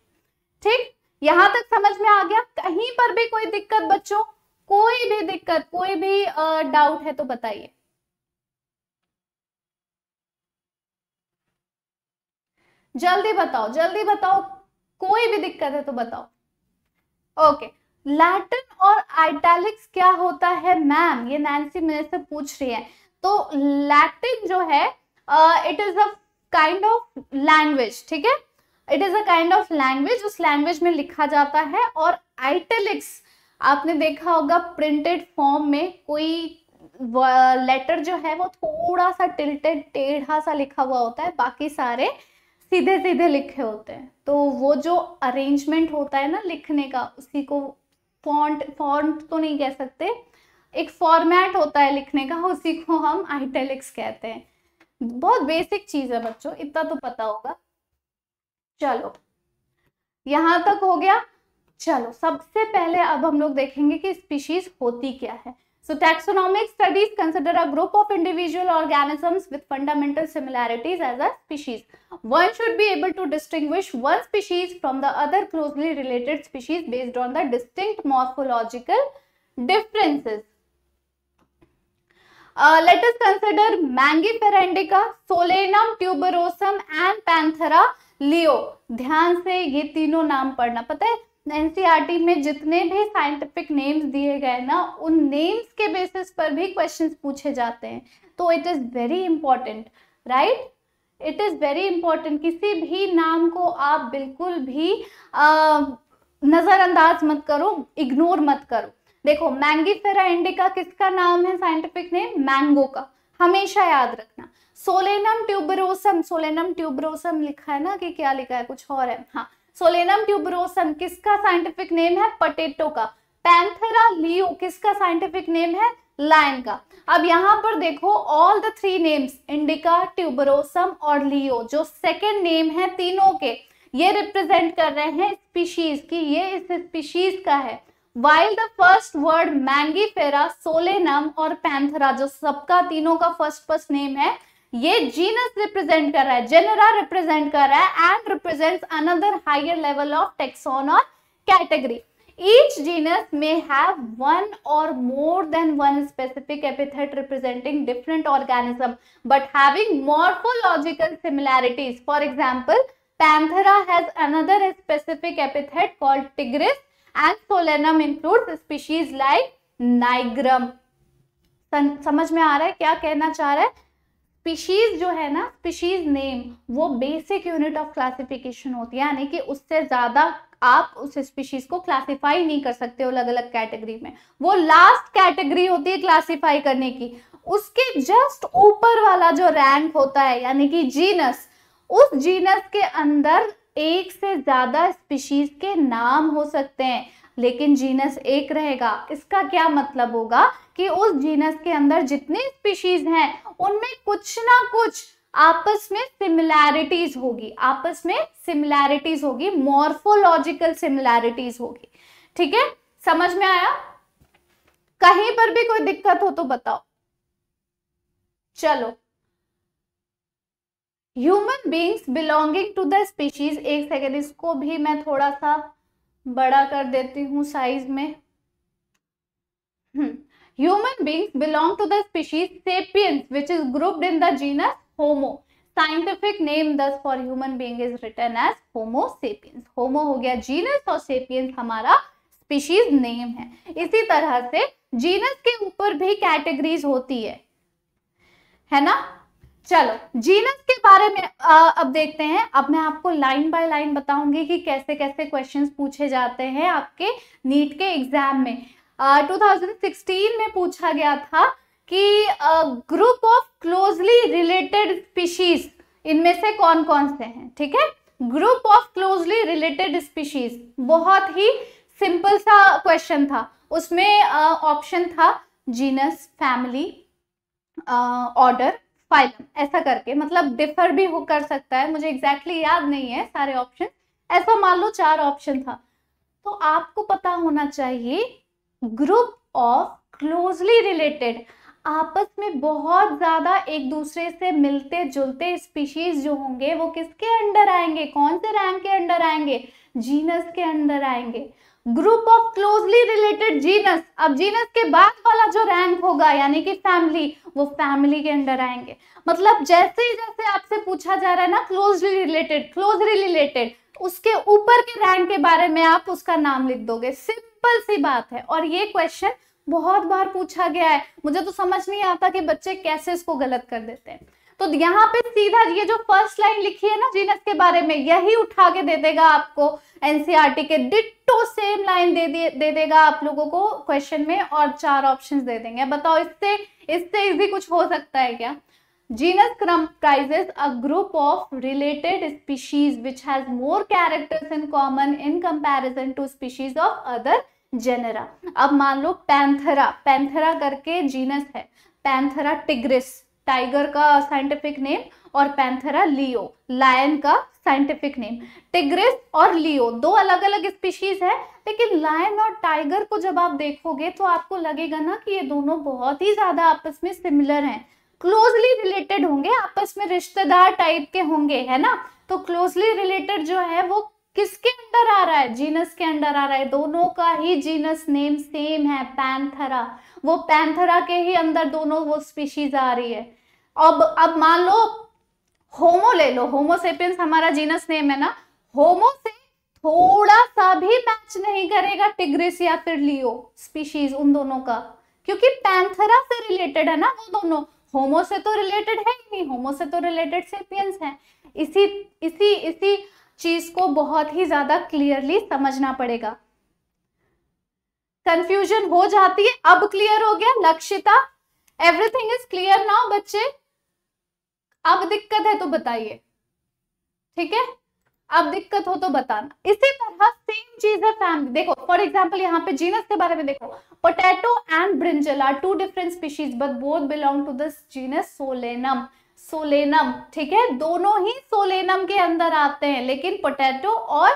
ठीक यहां तक समझ में आ गया कहीं पर भी कोई दिक्कत बच्चों कोई भी दिक्कत कोई भी डाउट है तो बताइए जल्दी बताओ जल्दी बताओ कोई भी दिक्कत है तो बताओ ओके लैटिन और आइटैलिक्स क्या होता है मैम ये नैन्सी मेरे से पूछ रही है तो लैटिन जो है it is a kind of language ठीक है it is a kind of language उस लैंग्वेज में लिखा जाता है और आइटेलिक्स आपने देखा होगा प्रिंटेड फॉर्म में कोई लेटर जो है वो थोड़ा सा टिल्टेड टेढ़ा सा लिखा हुआ होता है बाकी सारे सीधे सीधे लिखे होते हैं तो वो जो अरेंजमेंट होता है ना लिखने का उसी को फॉन्ट फॉन्ट तो नहीं कह सकते एक फॉर्मेट होता है लिखने का उसी को हम आइटेलिक्स कहते हैं बहुत बेसिक चीज है बच्चों इतना तो पता होगा चलो यहां तक हो गया चलो सबसे पहले अब हम लोग देखेंगे कि स्पीशीज होती क्या है so taxonomic studies consider a group of individual organisms with fundamental similarities as a species one should be able to distinguish one species from the other closely related species based on the distinct morphological differences us consider मैंगी indica Solanum tuberosum and Panthera leo ध्यान से ये तीनों नाम पढ़ना पता है एनसीईआरटी e में जितने भी साइंटिफिक नेम्स दिए गए ना उन नेम्स के बेसिस पर भी क्वेश्चंस पूछे जाते हैं तो it is very important right it is very important किसी भी नाम को आप बिल्कुल भी uh, नज़रअंदाज मत करो इग्नोर मत करो देखो मैंगीफेरा इंडिका किसका नाम है साइंटिफिक नेम मैंगो का हमेशा याद रखना सोलेनम ट्यूबरोसम सोलेनम ट्यूबरोसम लिखा है ना कि क्या लिखा है कुछ और है हाँ सोलेनम ट्यूबरोसम किसका साइंटिफिक नेम है पटेटो का पैंथेरा लियो किसका साइंटिफिक नेम है लाइन का अब यहाँ पर देखो all the three names indica tuberosum और लियो जो सेकेंड नेम है तीनों के ये रिप्रेजेंट कर रहे हैं स्पीशीज की ये इस स्पीशीज का है while the first word Mangifera Solanum और पैंथरा जो सबका तीनों का फर्स्ट फर्स्ट नेम है ये जीनस रिप्रेजेंट कर रहा है जेनरा रिप्रेजेंट कर रहा है and represents another higher level of taxon or category each genus may have one or more than one specific epithet representing different organism but having morphological similarities for example Panthera has another specific epithet called tigris and solanum includes species like nigrum समझ में आ रहा है क्या कहना चाह रहा है स्पीशीज जो है ना स्पीशीज नेम वो बेसिक यूनिट ऑफ क्लासिफिकेशन होती है यानी कि उससे ज्यादा आप उस स्पीशीज को क्लासिफाई नहीं कर सकते हो अलग अलग कैटेगरी में वो लास्ट कैटेगरी होती है क्लासिफाई करने की उसके जस्ट ऊपर वाला जो रैंक होता है यानी कि जीनस उस जीनस के अंदर एक से ज़्यादा स्पीशीज के नाम हो सकते हैं लेकिन जीनस एक रहेगा इसका क्या मतलब होगा कि उस जीनस के अंदर जितनी स्पीशीज हैं उनमें कुछ ना कुछ आपस में सिमिलैरिटीज होगी आपस में सिमिलैरिटीज होगी मॉर्फोलॉजिकल सिमिलैरिटीज होगी ठीक है समझ में आया कहीं पर भी कोई दिक्कत हो तो बताओ चलो human beings belonging to the species एक सेकेंड इसको भी मैं थोड़ा सा बड़ा कर देती हूँ साइज में human beings belong to the species sapiens which is grouped in the genus Homo scientific name thus for human being is written as Homo sapiens Homo हो गया जीनस और सेपियंस हमारा स्पीशीज नेम है इसी तरह से जीनस के ऊपर भी कैटेगरीज होती है है ना चलो जीनस के बारे में आ, अब देखते हैं अब मैं आपको लाइन बाय लाइन बताऊंगी कि कैसे कैसे क्वेश्चंस पूछे जाते हैं आपके नीट के एग्जाम में आ, 2016 में पूछा गया था कि group of closely related species इनमें से कौन कौन से हैं ठीक है group of closely related species बहुत ही सिंपल सा क्वेश्चन था उसमें ऑप्शन था जीनस फैमिली ऑर्डर फाइलम ऐसा करके मतलब डिफर भी हो कर सकता है मुझे एग्जैक्टली exactly याद नहीं है सारे ऑप्शन ऐसा मान लो चार ऑप्शन था तो आपको पता होना चाहिए ग्रुप ऑफ क्लोजली रिलेटेड आपस में बहुत ज़्यादा एक दूसरे से मिलते जुलते स्पीशीज जो होंगे वो किसके अंडर आएंगे कौन से रैंक के अंडर आएंगे जीनस के अंडर आएंगे group of closely related genus अब जीनस के बाद वाला जो रैंक होगा यानी कि फैमिली वो फैमिली के अंडर आएंगे मतलब जैसे ही जैसे आपसे पूछा जा रहा है ना क्लोजली रिलेटेड क्लोजली रिलेटेड उसके ऊपर के रैंक के बारे में आप उसका नाम लिख दोगे सिंपल सी बात है और ये क्वेश्चन बहुत बार पूछा गया है मुझे तो समझ नहीं आता कि बच्चे कैसे इसको गलत कर देते हैं तो यहाँ पे सीधा ये जो फर्स्ट लाइन लिखी है ना जीनस के बारे में यही उठा के दे देगा आपको एनसीआरटी e के डिट्टो सेम लाइन दे दे देगा आप लोगों को क्वेश्चन में और चार ऑप्शन दे देंगे बताओ इससे इससे इजी कुछ हो सकता है क्या genus comprises a group of related species which has more characters in common in comparison to species of other genera अब मान लो पैंथरा पैंथरा करके जीनस है पैंथरा टिग्रिस टाइगर का साइंटिफिक नेम और पैंथरा लियो लायन का साइंटिफिक नेम टिग्रिस और लियो दो अलग अलग स्पीशीज है लेकिन लायन और टाइगर को जब आप देखोगे तो आपको लगेगा ना कि ये दोनों बहुत ही ज्यादा आपस में सिमिलर हैं क्लोजली रिलेटेड होंगे आपस में रिश्तेदार टाइप के होंगे है ना तो क्लोजली रिलेटेड जो है वो किसके अंडर आ रहा है जीनस के अंडर आ रहा है दोनों का ही जीनस नेम सेम है पैंथरा वो पैंथरा के ही अंदर दोनों वो स्पीशीज आ रही है अब अब मान लो होमो ले लो होमोसेपियंस हमारा जीनस नेम है ना होमो से थोड़ा सा भी मैच नहीं करेगा टिग्रिस या फिर लियो स्पीशीज उन दोनों का क्योंकि पैंथरा से रिलेटेड है ना वो दोनों होमो से तो रिलेटेड है ही नहीं होमो से तो रिलेटेड सेपियंस है इसी इसी इसी चीज को बहुत ही ज्यादा क्लियरली समझना पड़ेगा कंफ्यूजन हो जाती है अब क्लियर हो गया Lakshita everything is clear now बच्चे अब दिक्कत है तो बताइए ठीक है अब दिक्कत हो तो बताना इसी तरह सेम चीज है फैमिली देखो फॉर एग्जाम्पल यहाँ पे जीनस के बारे में देखो potato and brinjal are two different species but both belong to this genus Solanum Solanum ठीक है दोनों ही सोलेनम के अंदर आते हैं लेकिन पोटैटो और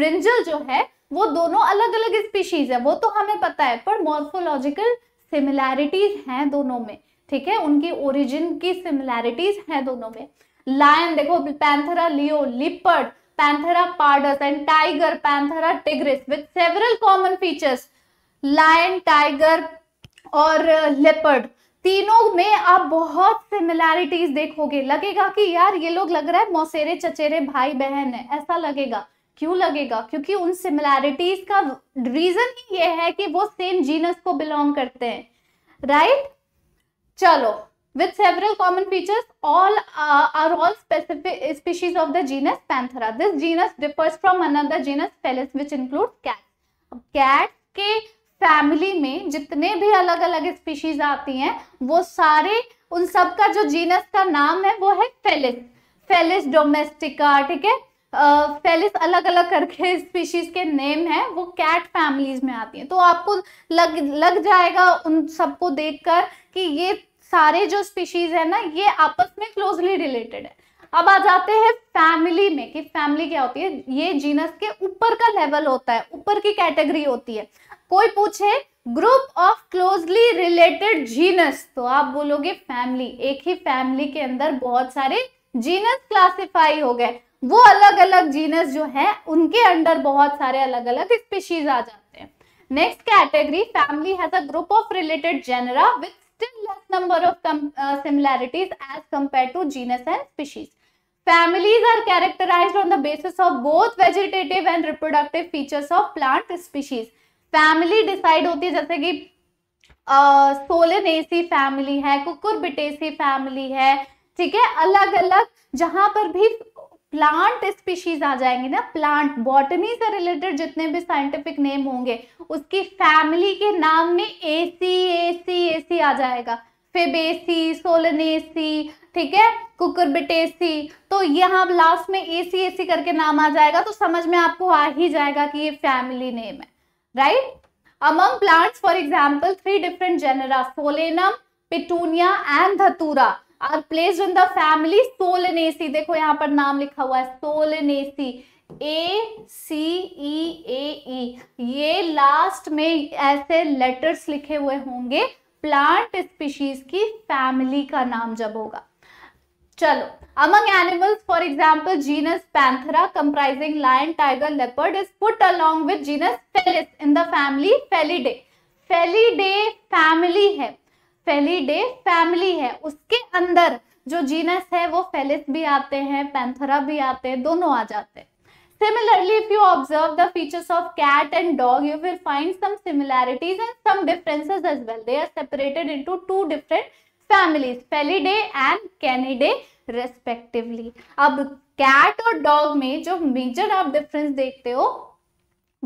ब्रिंजल जो है वो दोनों अलग अलग स्पीशीज है वो तो हमें पता है पर मॉर्फोलॉजिकल सिमिलैरिटीज हैं दोनों में ठीक है उनकी ओरिजिन की सिमिलैरिटीज हैं दोनों में लायन देखो Panthera leo leopard Panthera pardus and tiger Panthera tigris with several common features lion tiger और लिपर्ड uh, तीनों में आप बहुत सिमिलैरिटीज देखोगे लगेगा कि यार ये लोग लग रहा है मौसेरे चचेरे भाई बहन है ऐसा लगेगा क्यों लगेगा क्योंकि उन सिमिलैरिटीज का रीजन ही ये है कि वो सेम जीनस को बिलोंग करते हैं राइट right? चलो with several common features all are all specific species of the genus Panthera this genus differs from another genus Felis which include cat cat के फैमिली में जितने भी अलग अलग स्पीशीज आती हैं वो सारे उन सब का जो जीनस का नाम है वो है फेलिस फेलिस डोमेस्टिका ठीक है फेलिस अलग अलग करके स्पीशीज़ के नेम है वो कैट फैमिलीज में आती हैं तो आपको लग लग जाएगा उन सबको देखकर कि ये सारे जो स्पीशीज़ है ना ये आपस में क्लोजली रिलेटेड है अब आ जाते हैं फैमिली में कि फैमिली क्या होती है ये जीनस के ऊपर का लेवल होता है ऊपर की कैटेगरी होती है कोई पूछे group of closely related genus तो आप बोलोगे फैमिली एक ही फैमिली के अंदर बहुत सारे जीनस क्लासिफाई हो गए वो अलग अलग जीनस जो है उनके अंडर बहुत सारे अलग अलग स्पीशीज आ जाते हैं next category family has a group of related genera with still less number of similarities as compare to genus and species families are characterise on the basis of both vegetative and reproductive features of plant species family decide होती है जैसे कि सोलनेसी फैमिली है कुकुरबिटेसी फैमिली है ठीक है अलग अलग जहां पर भी प्लांट स्पीशीज आ जाएंगे ना प्लांट बॉटनी से रिलेटेड जितने भी साइंटिफिक नेम होंगे उसकी फैमिली के नाम में ए ए सी सी ए सी आ जाएगा फेबेसी सोलनेसी ठीक है कुकुरबिटेसी तो यहाँ लास्ट में ए सी ए सी करके नाम आ जाएगा तो समझ में आपको आ ही जाएगा कि ये फैमिली नेम है right among plants for example three different genera Solanum Petunia and Datura are placed in the family Solanaceae देखो यहाँ पर नाम लिखा हुआ है सोलनेसी ए सी ई ए ई ये लास्ट में ऐसे लेटर्स लिखे हुए होंगे प्लांट स्पीशीज की फैमिली का नाम जब होगा चलो among animals for example genus Panthera comprising lion tiger leopard is put along with genus Felis in the family Felidae Felidae family है फेलीडे फैमिली है उसके अंदर जो जीनस है वो फेलिस भी आते हैं पैंथरा भी आते हैं दोनों आ जाते हैं similarly if you observe the features of cat and dog you will find some similarities and some differences as well they are separated into two different families Felidae and Canidae respectively अब कैट और डॉग में जो मेजर आप डिफरेंस देखते हो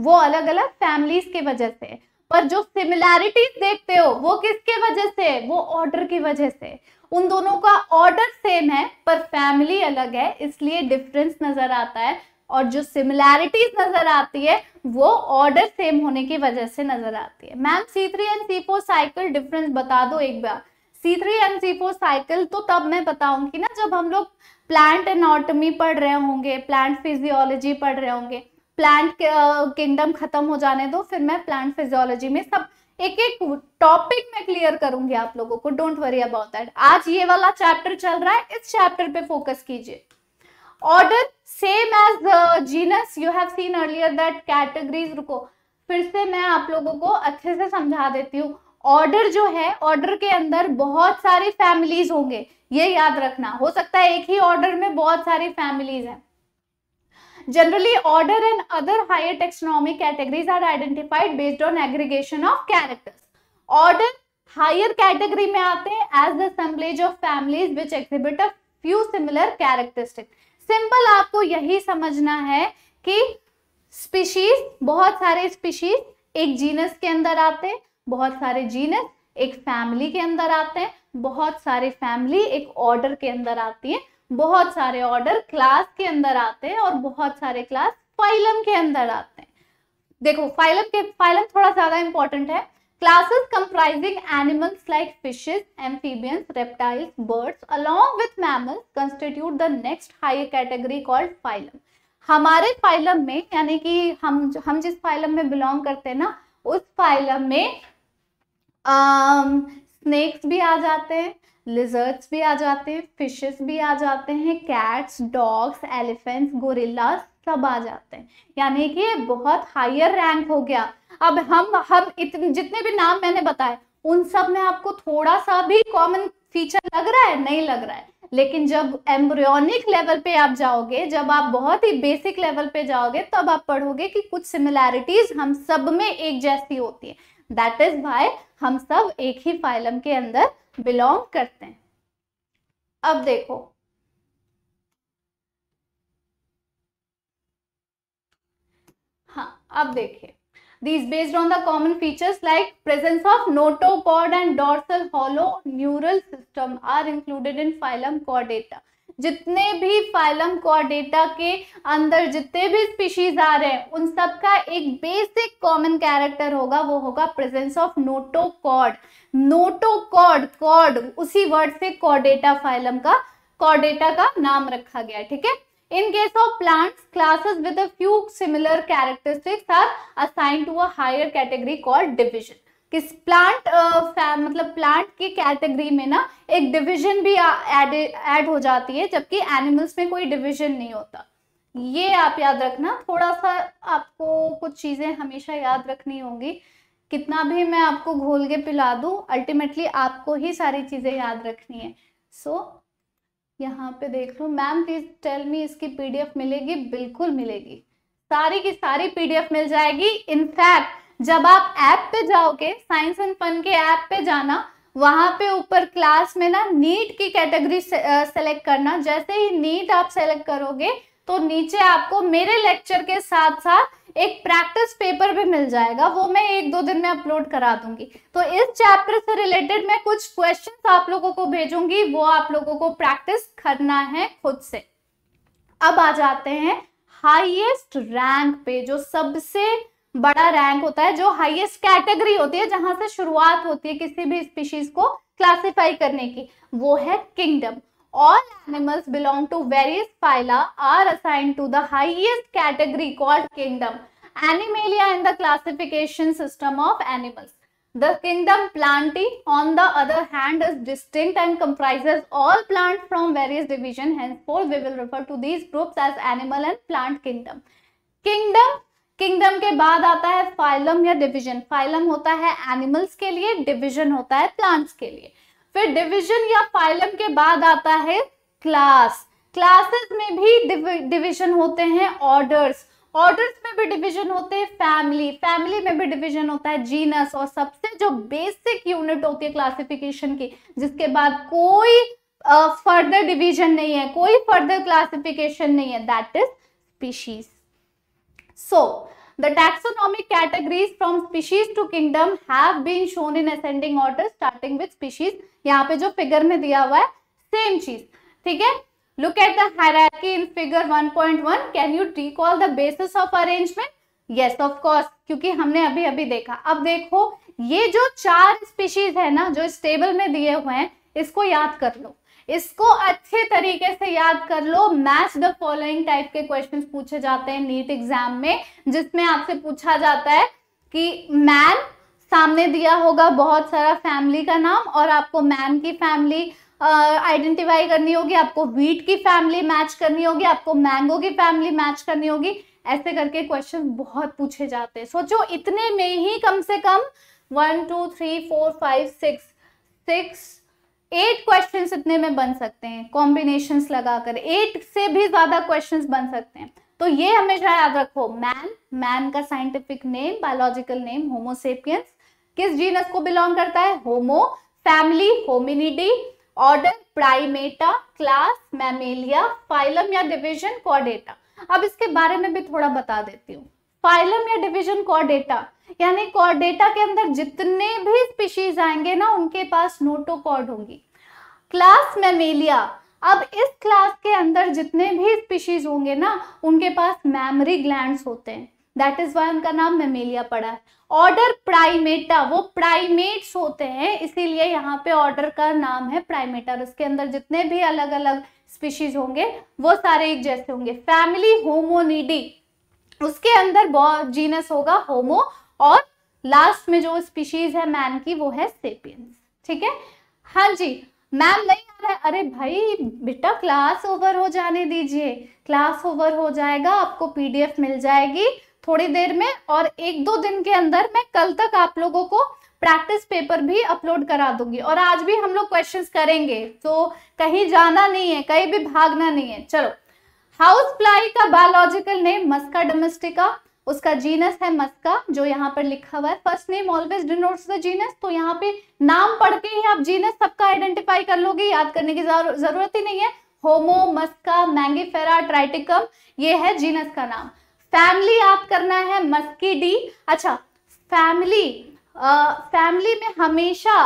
वो अलग अलग फैमिलीज के वजह से है पर जो सिमिलैरिटीज देखते हो वो किसके वजह से वो ऑर्डर की वजह से उन दोनों का ऑर्डर सेम है पर फैमिली अलग है इसलिए डिफरेंस नजर आता है और जो सिमिलैरिटीज नजर आती है वो ऑर्डर सेम होने की वजह से नजर आती है ma'am C three and C four cycle difference बता दो एक बार C three and C four cycle तो तब मैं बताऊंगी ना जब हम लोग प्लांट एनाटमी पढ़ रहे होंगे प्लांट फिजियोलॉजी पढ़ रहे होंगे प्लांट किंगडम खत्म हो जाने दो फिर मैं प्लांट फिजियोलॉजी में सब एक एक टॉपिक में क्लियर करूंगी आप लोगों को डोंट वरी अबाउट दैट आज ये वाला चैप्टर चल रहा है इस चैप्टर पे फोकस कीजिए order same as genus you have seen earlier that categories रुको फिर से मैं आप लोगों को अच्छे से समझा देती हूँ ऑर्डर जो है ऑर्डर के अंदर बहुत सारी फैमिलीज होंगे ये याद रखना हो सकता है एक ही ऑर्डर में बहुत सारी फैमिलीज हैं Generally, order and other higher taxonomic categories are identified based on aggregation of characters. Order higher category में आते हैं as the assemblage of families which exhibit a few similar characteristics. Simple आपको यही समझना है कि स्पीशीज बहुत सारे स्पीशीज एक जीनस के अंदर आते हैं बहुत सारे जीनस एक फैमिली के अंदर आते हैं बहुत सारे फैमिली एक ऑर्डर के अंदर आती है बहुत सारे ऑर्डर क्लास के अंदर आते हैं और बहुत सारे क्लास फाइलम के अंदर आते हैं देखो फाइलम के फाइलम थोड़ा ज्यादा इंपॉर्टेंट है classes comprising animals like fishes amphibians reptiles birds along with mammals constitute the next high category called phylum हमारे फाइलम में यानी कि हम हम जिस फाइलम में बिलोंग करते हैं ना उस फाइलम में स्नेक्स भी आ जाते हैं लिजर्ट्स भी आ जाते हैं फिशेस भी आ जाते हैं कैट्स डॉग्स एलिफेंट्स गोरिल्ला सब आ जाते हैं यानी कि बहुत हायर रैंक हो गया अब हम हम इतने जितने भी नाम मैंने बताए उन सब में आपको थोड़ा सा भी कॉमन फीचर लग रहा है नहीं लग रहा है लेकिन जब एम्ब्रियोनिक लेवल पे आप जाओगे जब आप बहुत ही बेसिक लेवल पे जाओगे तब आप पढ़ोगे कि कुछ सिमिलैरिटीज हम सब में एक जैसी होती है दैट इज वाई हम सब एक ही फाइलम के अंदर बिलोंग करते हैं अब देखो हाँ अब देखिए these based on the common features like presence of notochord and dorsal hollow neural system are included in phylum Chordata जितने भी फाइलम कॉर्डेटा के अंदर जितने भी स्पीशीज आ रहे हैं उन सब का एक बेसिक कॉमन कैरेक्टर होगा वो होगा प्रेजेंस ऑफ नोटोकॉड नोटोकॉड कॉड उसी वर्ड से कॉर्डेटा फाइलम का कॉर्डेटा का नाम रखा गया ठीक है in case of plants, classes with a few similar assign to uh category a division किस प्लांट मतलब प्लांट की कैटेगरी में ना एक डिवीजन भी ऐड ऐड हो जाती है जबकि एनिमल्स में कोई डिवीजन नहीं होता ये आप याद रखना थोड़ा सा आपको कुछ चीज़ें हमेशा याद रखनी होंगी कितना भी मैं आपको घोल के पिला दूँ अल्टीमेटली आपको ही सारी चीज़ें याद रखनी है सो so, यहाँ पे देख लो मैम प्लीज टेल मी इसकी पीडीएफ मिलेगी बिल्कुल मिलेगी सारी की सारी पीडीएफ मिल जाएगी इनफैक्ट जब आप ऐप पे जाओगे साइंस एंड फन के ऐप पे जाना वहां पे ऊपर क्लास में ना नीट की कैटेगरी सेलेक्ट करना जैसे ही नीट आप सेलेक्ट करोगे तो नीचे आपको मेरे लेक्चर के साथ साथ एक प्रैक्टिस पेपर भी मिल जाएगा वो मैं एक दो दिन में अपलोड करा दूंगी तो इस चैप्टर से रिलेटेड मैं कुछ क्वेश्चन आप लोगों को भेजूंगी वो आप लोगों को प्रैक्टिस करना है खुद से अब आ जाते हैं हाईएस्ट रैंक पे जो सबसे बड़ा रैंक होता है जो हाईएस्ट कैटेगरी होती है जहां से शुरुआत होती है किसी भी स्पीशीज को क्लासिफाई करने की वो है kingdom all animals belong to various phyla are assign to the highest category called kingdom Animalia in the classification system of animals the kingdom Plantae on the other hand is distinct and comprises all plant from various division henceforth we will refer to these groups as animal and plant kingdom kingdom kingdom के बाद आता है फाइलम या डिविजन फाइलम होता है एनिमल्स के लिए डिविजन होता है प्लांट्स के लिए फिर डिविजन या फाइलम के बाद आता है क्लास क्लासेस में भी डिविजन होते हैं ऑर्डर्स ऑर्डर्स में भी डिवीजन होते हैं फैमिली फैमिली में भी डिवीजन होता है जीनस और सबसे जो बेसिक यूनिट होती है क्लासिफिकेशन की जिसके बाद कोई फर्दर uh, डिवीजन नहीं है कोई फर्दर क्लासिफिकेशन नहीं है that is species so The taxonomic categories from species to kingdom have been shown in ascending order starting with species. यहाँ पे जो फिगर में दिया हुआ है सेम चीज ठीक है look at the hierarchy in figure 1.1 can you call the basis of arrangement yes of course क्योंकि हमने अभी अभी देखा अब देखो ये जो चार स्पीशीज है ना जो इस टेबल में दिए हुए हैं इसको याद कर लो इसको अच्छे तरीके से याद कर लो मैच द फॉलोइंग टाइप के क्वेश्चंस पूछे जाते हैं नीट एग्जाम में जिसमें आपसे पूछा जाता है कि मैन सामने दिया होगा बहुत सारा फैमिली का नाम और आपको मैन की फैमिली आइडेंटिफाई करनी होगी आपको व्हीट की फैमिली मैच करनी होगी आपको मैंगो की फैमिली मैच करनी होगी ऐसे करके क्वेश्चन बहुत पूछे जाते हैं सोचो इतने में ही कम से कम one two three four five six six eight question इतने में बन सकते हैं कॉम्बिनेशन लगाकर एट से भी ज्यादा क्वेश्चन बन सकते हैं तो ये हमेशा याद रखो मैन मैन का scientific name biological name Homo sapiens किस जीनस को बिलोंग करता है Homo family Hominidae order Primata class Mammalia phylum या डिविजन कॉडेटा अब इसके बारे में भी थोड़ा बता देती हूँ फाइलम या डिविजन कॉडेटा यानी कॉर्डेटा के अंदर जितने भी स्पीशीज आएंगे ना उनके पास नोटोकॉर्ड होंगी क्लास मेमेलिया अब इस क्लास के अंदर जितने भी स्पीशीज होंगे ना उनके पास मेमोरी ग्लैंड होते हैं दैट इज वाई उनका नाम मेमेलिया पड़ा है ऑर्डर प्राइमेटा वो प्राइमेट्स होते हैं इसीलिए यहाँ पे ऑर्डर का नाम है प्राइमेटा और उसके अंदर जितने भी अलग अलग स्पीशीज होंगे वो सारे एक जैसे होंगे फैमिली होमोनिडी उसके अंदर जीनस होगा होमो और लास्ट में जो स्पीशीज है मैन की वो है सेपियंस ठीक है हाँ जी मैम नहीं आ रहा है अरे भाई बेटा क्लास ओवर हो जाने दीजिए क्लास ओवर हो जाएगा आपको पीडीएफ मिल जाएगी थोड़ी देर में और एक दो दिन के अंदर मैं कल तक आप लोगों को प्रैक्टिस पेपर भी अपलोड करा दूंगी और आज भी हम लोग क्वेश्चंस करेंगे तो कहीं जाना नहीं है कहीं भी भागना नहीं है चलो हाउस प्लाई का बायोलॉजिकल नेम मस्का डोमेस्टिका उसका जीनस है मस्का जो यहाँ पर लिखा हुआ है first name always denotes the genus तो यहाँ पे नाम पढ़ के ही आप जीनस सबका आइडेंटिफाई कर लोगे याद करने की जरूरत ही नहीं है होमो मस्का मैंगीफेरा ट्राइटिकम ये है जीनस का नाम फैमिली याद करना है मस्की डी अच्छा फैमिली फैमिली में हमेशा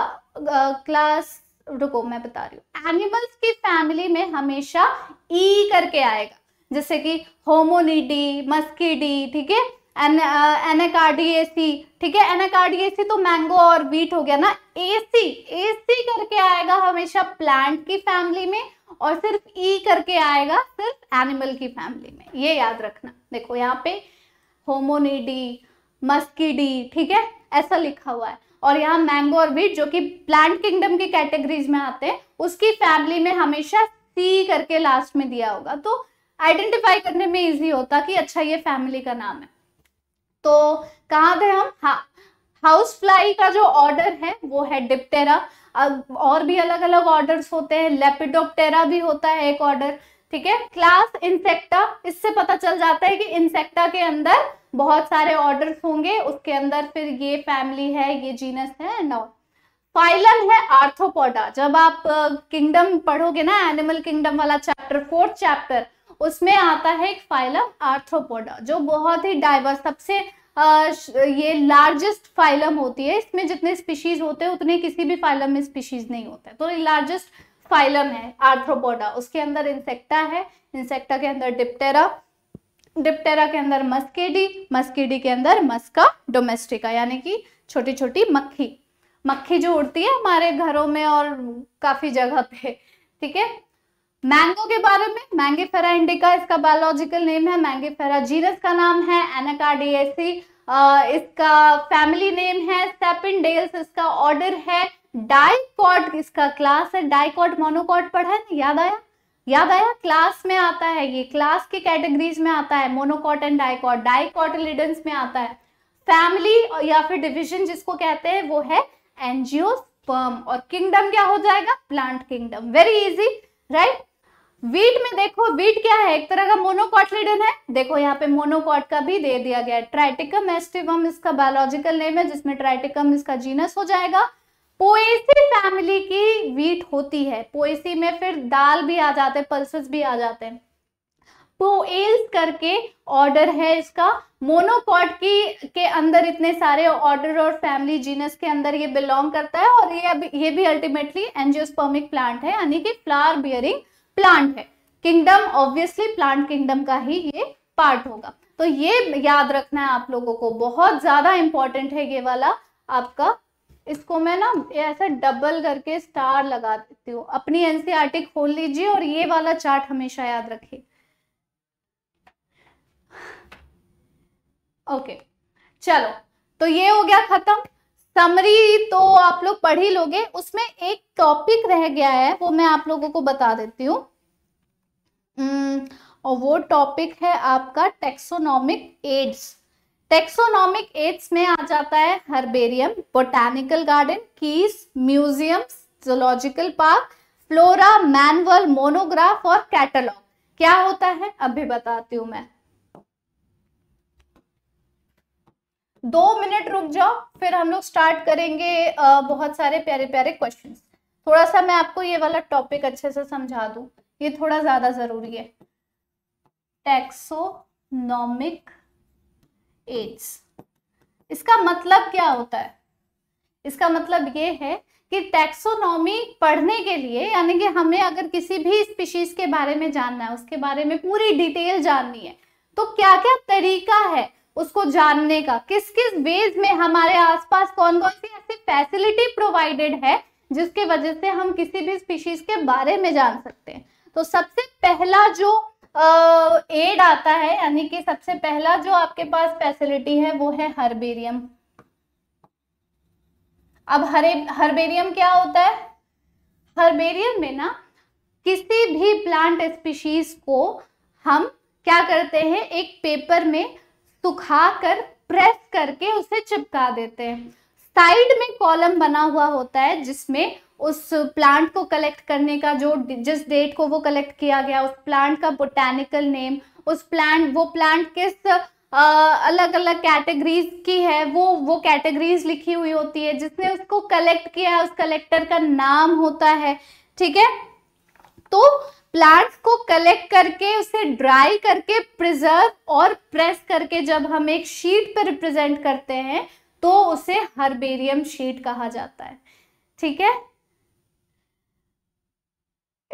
क्लास रुको मैं बता रही हूँ एनिमल्स की फैमिली में हमेशा ई e करके आएगा जैसे कि होमोनिडी मस्कीडी ठीक है एन ठीक है एनाकार्डिएसी तो मैंगो और वीट हो गया ना एसी एसी करके आएगा हमेशा प्लांट की फैमिली में और सिर्फ ई करके आएगा सिर्फ एनिमल की फैमिली में ये याद रखना देखो यहाँ पे होमोनिडी मस्कीडी ठीक है ऐसा लिखा हुआ है और यहाँ मैंगो और बीट जो कि प्लांट किंगडम की कैटेगरीज में आते हैं उसकी फैमिली में हमेशा सी करके लास्ट में दिया होगा तो आइडेंटिफाई करने में इजी होता कि अच्छा ये फैमिली का नाम है तो कहाँ गए हम हाँ हाउस फ्लाई का जो ऑर्डर है वो है डिप्टेरा अब और भी अलग अलग ऑर्डर्स होते हैं लेपिडोप्टेरा भी होता है एक ऑर्डर ठीक है क्लास इंसेक्टा इससे पता चल जाता है कि इंसेक्टा के अंदर बहुत सारे ऑर्डर्स होंगे उसके अंदर फिर ये फैमिली है ये जीनस है एंड ऑल फाइलम है आर्थोपोडा जब आप किंगडम पढ़ोगे ना एनिमल किंगडम वाला चैप्टर फोर्थ चैप्टर उसमें आता है एक फाइलम आर्थ्रोपोडा जो बहुत ही डाइवर्स सबसे ये लार्जेस्ट फाइलम होती है इसमें जितने स्पीशीज होते हैं उतने किसी भी फाइलम में स्पीशीज नहीं होते तो लार्जेस्ट फाइलम है आर्थ्रोपोडा उसके अंदर इंसेक्टा है इंसेक्टा के अंदर डिप्टेरा डिप्टेरा के अंदर मस्केडी मस्केडी के अंदर मस्का डोमेस्टिका यानी कि छोटी छोटी मक्खी मक्खी जो उड़ती है हमारे घरों में और काफी जगह पे ठीक है मैंगो के बारे में मैंगे फेरा इंडिका इसका बायोलॉजिकल नेम है मैंगे फेरा जीरस का नाम है एनाकार्डियसी इसका फैमिली नेम है सेपिनडेल्स इसका ऑर्डर है डाइकॉट इसका क्लास है डाइकॉट मोनोकॉट पढ़ा है याद आया याद आया क्लास में आता है ये क्लास के कैटेगरीज में आता है मोनोकॉट एंड डाइकॉट डाइकॉटिलिडन्स में आता है फैमिली या फिर डिविजन जिसको कहते हैं वो है एनजीओस्पर्म और किंगडम क्या हो जाएगा plant kingdom very easy right wheat में देखो वीट क्या है एक तरह का मोनोकॉटलिडन है देखो यहाँ पे मोनोकॉट का भी दे दिया गया है ट्राइटिकम एस्टिवम इसका बायोलॉजिकल नेम है जिसमें ट्राइटिकम इसका जीनस हो जाएगा पोएसी फैमिली की वीट होती है पोएसी में फिर दाल भी आ जाते हैं पल्सेस भी आ जाते हैं पोएल्स करके ऑर्डर है इसका मोनोकॉट की के अंदर इतने सारे ऑर्डर और फैमिली जीनस के अंदर ये बिलोंग करता है और ये ये भी अल्टीमेटली एंजियोस्पर्मिक प्लांट है यानी कि फ्लावर बियरिंग प्लांट है किंगडम ऑब्वियसली प्लांट किंगडम का ही ये पार्ट होगा तो ये याद रखना है आप लोगों को बहुत ज्यादा इंपॉर्टेंट है ये वाला आपका इसको मैं ना ऐसा डबल करके स्टार लगा देती हूँ अपनी एनसीआरटी e खोल लीजिए और ये वाला चार्ट हमेशा याद रखिए ओके चलो तो ये हो गया खत्म समरी तो आप लोग पढ़ ही लोगे उसमें एक टॉपिक रह गया है वो मैं आप लोगों को बता देती हूँ और वो टॉपिक है आपका टेक्सोनॉमिक एड्स टेक्सोनॉमिक एड्स में आ जाता है herbarium botanical garden keys museum zoological park flora manual monograph और कैटलॉग क्या होता है अभी बताती हूँ मैं दो मिनट रुक जाओ फिर हम लोग स्टार्ट करेंगे बहुत सारे प्यारे प्यारे क्वेश्चन थोड़ा सा मैं आपको ये वाला टॉपिक अच्छे से समझा दू ये थोड़ा ज़्यादा ज़रूरी है टैक्सोनॉमिक एड्स इसका मतलब क्या होता है इसका मतलब ये है कि टैक्सोनॉमी पढ़ने के लिए यानी कि हमें अगर किसी भी स्पीशीज के बारे में जानना है उसके बारे में पूरी डिटेल जाननी है तो क्या क्या तरीका है उसको जानने का किस किस वेज में हमारे आसपास कौन कौन सी ऐसी फैसिलिटी प्रोवाइडेड है जिसके वजह से हम किसी भी स्पीशीज के बारे में जान सकते हैं तो सबसे पहला जो एड आता है यानी कि सबसे पहला जो आपके पास फैसिलिटी है वो है हर्बेरियम अब हरे हर्बेरियम क्या होता है हर्बेरियम में ना किसी भी प्लांट स्पीशीज को हम क्या करते हैं एक पेपर में कर प्रेस करके उसे चिपका देते हैं साइड में कॉलम बना हुआ होता है जिसमें उस प्लांट को कलेक्ट करने का जो जिस डेट को वो कलेक्ट किया गया उस प्लांट का बोटैनिकल नेम उस प्लांट वो प्लांट किस आ, अलग अलग कैटेगरीज की है वो वो कैटेगरीज लिखी हुई होती है जिसने उसको कलेक्ट किया है उस कलेक्टर का नाम होता है ठीक है तो प्लांट्स को कलेक्ट करके उसे ड्राई करके प्रिजर्व और प्रेस करके जब हम एक शीट पर रिप्रेजेंट करते हैं तो उसे हर्बेरियम शीट कहा जाता है ठीक है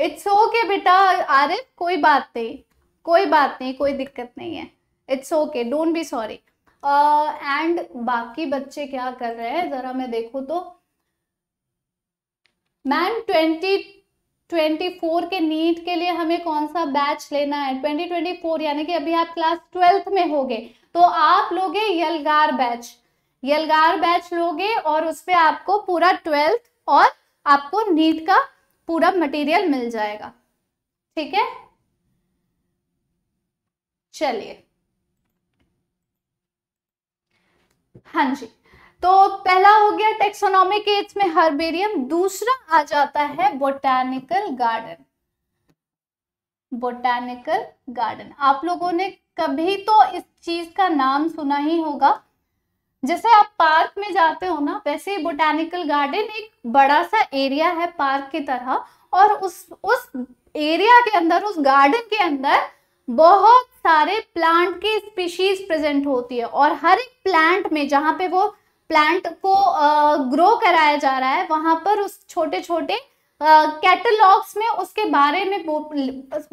इट्स ओके बेटा आरिफ कोई बात नहीं कोई बात नहीं कोई दिक्कत नहीं है it's okay don't be sorry and बाकी बच्चे क्या कर रहे हैं ज़रा मैं देखू तो मैम ट्वेंटी 2024 के नीट के लिए हमें कौन सा बैच लेना है 2024 यानी कि अभी आप क्लास ट्वेल्थ में होगे तो आप लोगे यलगार बैच यलगार बैच लोगे और उसपे आपको पूरा ट्वेल्थ और आपको नीट का पूरा मटेरियल मिल जाएगा ठीक है चलिए हाँ जी तो पहला हो गया टेक्सोनॉमिक एज में हर्बेरियम दूसरा आ जाता है बोटैनिकल गार्डन बोटैनिकल गार्डन आप लोगों ने कभी तो इस चीज का नाम सुना ही होगा जैसे आप पार्क में जाते हो ना वैसे ही बोटैनिकल गार्डन एक बड़ा सा एरिया है पार्क की तरह और उस उस एरिया के अंदर उस गार्डन के अंदर बहुत सारे प्लांट की स्पीशीज प्रेजेंट होती है और हर एक प्लांट में जहां पे वो प्लांट को ग्रो कराया जा रहा है वहां पर उस छोटे छोटे कैटलॉग्स में उसके बारे में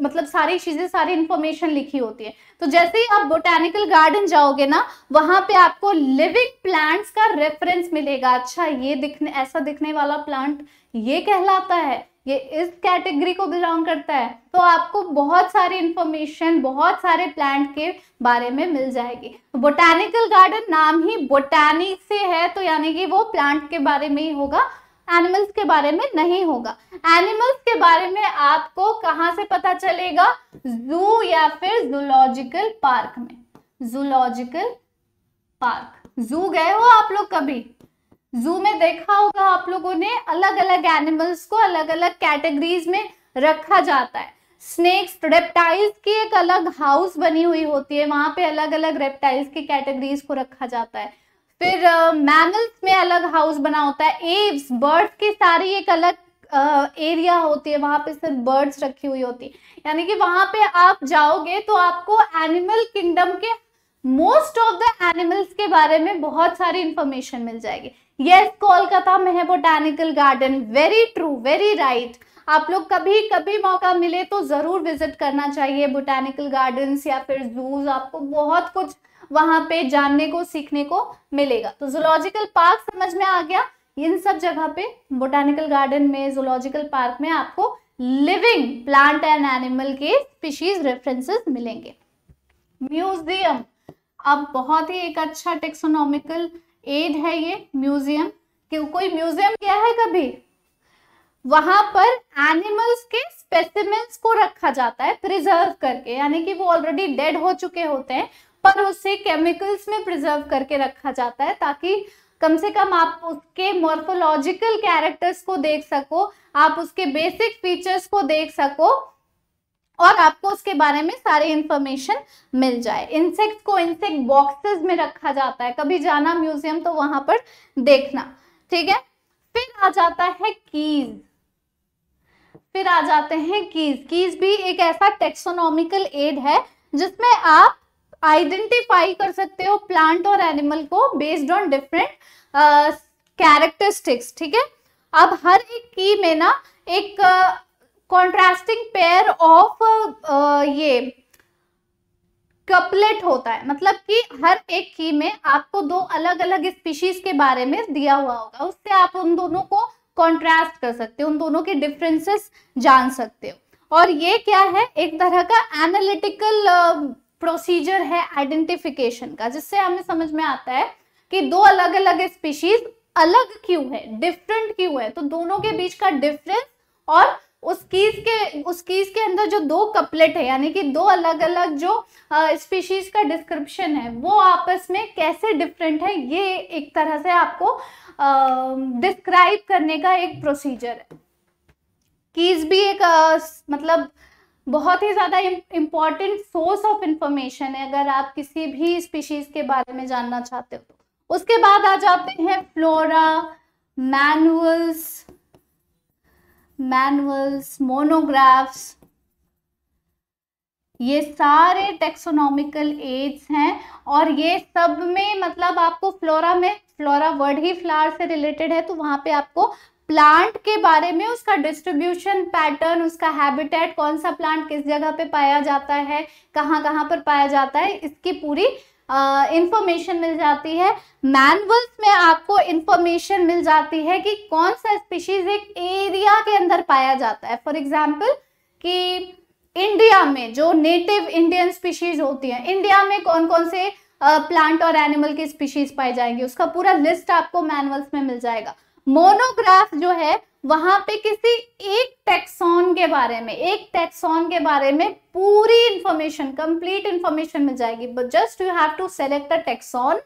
मतलब सारी चीजें सारी इंफॉर्मेशन लिखी होती है तो जैसे ही आप बोटेनिकल गार्डन जाओगे ना वहां पे आपको लिविंग प्लांट्स का रेफरेंस मिलेगा अच्छा ये दिखने ऐसा दिखने वाला प्लांट ये कहलाता है ये इस कैटेगरी को बिलोंग करता है तो आपको बहुत सारी इंफॉर्मेशन बहुत सारे प्लांट के बारे में मिल जाएगी बोटैनिकल गार्डन नाम ही बोटानिक से है तो यानी कि वो प्लांट के बारे में ही होगा एनिमल्स के बारे में नहीं होगा एनिमल्स के बारे में आपको कहाँ से पता चलेगा जू या फिर जूलॉजिकल पार्क में जूलॉजिकल पार्क जू गए हो आप लोग कभी जू में देखा होगा आप लोगों ने अलग अलग एनिमल्स को अलग अलग कैटेगरीज में रखा जाता है स्नेक्स रेप्टाइल्स की एक अलग हाउस बनी हुई होती है वहां पे अलग अलग रेप्टाइल्स की कैटेगरीज को रखा जाता है फिर मैमल्स uh, में अलग हाउस बना होता है एव्स बर्ड्स की सारी एक अलग एरिया uh, होती है वहां पे सिर्फ बर्ड्स रखी हुई होती है यानी कि वहां पे आप जाओगे तो आपको एनिमल किंगडम के मोस्ट ऑफ द एनिमल्स के बारे में बहुत सारी इंफॉर्मेशन मिल जाएगी यस कोलकाता में है botanical garden very true very right आप लोग कभी कभी मौका मिले तो ज़रूर विजिट करना चाहिए बोटानिकल गार्डन या फिर जूज आपको बहुत कुछ वहां पे जानने को सीखने को मिलेगा तो जोलॉजिकल पार्क समझ में आ गया इन सब जगह पे बोटानिकल गार्डन में जोलॉजिकल पार्क में आपको लिविंग प्लांट एंड एनिमल के स्पीशीज रेफरेंसेस मिलेंगे म्यूजियम अब बहुत ही एक अच्छा टेक्सोनॉमिकल एड है ये म्यूजियम क्यों कोई म्यूजियम गया है कभी वहां पर एनिमल्स के स्पेसिमेंट्स को रखा जाता है प्रिजर्व करके यानी कि वो ऑलरेडी डेड हो चुके होते हैं पर उसे केमिकल्स में प्रिजर्व करके रखा जाता है ताकि कम से कम आप उसके मॉर्फोलॉजिकल कैरेक्टर्स को देख सको आप उसके बेसिक फीचर्स को देख सको और आपको उसके बारे में सारे इंफॉर्मेशन मिल जाए इंसेक्ट को इंसेक्ट बॉक्सेस में रखा जाता है कभी जाना म्यूजियम तो वहां पर देखना ठीक है फिर आ जाता है कीज फिर आ जाते हैं कीज कीज भी एक ऐसा टेक्सोनॉमिकल एड है जिसमें आप आइडेंटिफाई कर सकते हो प्लांट और एनिमल को बेस्ड ऑन डिफरेंट कैरेक्टरिस्टिक्स ठीक है अब हर एक की में ना एक uh, कॉन्ट्रास्टिंग पेयर ऑफ ये कपलेट होता है मतलब कि हर एक की में आपको दो अलग अलग स्पीशीज के बारे में दिया हुआ होगा उससे आप उन दोनों को कॉन्ट्रास्ट कर सकते हो उन दोनों के डिफरेंसेस जान सकते हो और ये क्या है एक तरह का एनालिटिकल प्रोसीजर है आइडेंटिफिकेशन का जिससे हमें समझ में आता है कि दो अलग अलग स्पीशीज अलग क्यों है डिफरेंट क्यों है तो दोनों के बीच का डिफरेंस और उस कीज के उस कीज के अंदर जो दो कपलेट है यानी कि दो अलग अलग जो स्पीशीज का डिस्क्रिप्शन है वो आपस में कैसे डिफरेंट है ये एक तरह से आपको डिस्क्राइब करने का एक प्रोसीजर है कीज भी एक आ, मतलब बहुत ही ज़्यादा इम्पॉर्टेंट सोर्स ऑफ इंफॉर्मेशन है अगर आप किसी भी स्पीशीज के बारे में जानना चाहते हो तो उसके बाद आ जाते हैं फ्लोरा मैनुअल्स मैनुअल्स मोनोग्राफ्स ये सारे टेक्सोनॉमिकल एड्स हैं और ये सब में मतलब आपको फ्लोरा में फ्लोरा वर्ड ही फ्लावर से रिलेटेड है तो वहां पे आपको प्लांट के बारे में उसका डिस्ट्रीब्यूशन पैटर्न उसका हैबिटेट कौन सा प्लांट किस जगह पे पाया जाता है कहाँ कहाँ पर पाया जाता है इसकी पूरी इंफॉर्मेशन मिल जाती है मैनुअल्स में आपको इंफॉर्मेशन मिल जाती है कि कौन सा स्पीशीज एक एरिया के अंदर पाया जाता है फॉर एग्जाम्पल कि इंडिया में जो नेटिव इंडियन स्पीशीज होती है इंडिया में कौन कौन से प्लांट और एनिमल की स्पीशीज पाई जाएंगी उसका पूरा लिस्ट आपको मैनुअल्स में मिल जाएगा मोनोग्राफ जो है वहां पे किसी एक टेक्सॉन के बारे में एक टेक्सॉन के बारे में पूरी इंफॉर्मेशन कंप्लीट इंफॉर्मेशन मिल जाएगी but just you have to select a taxon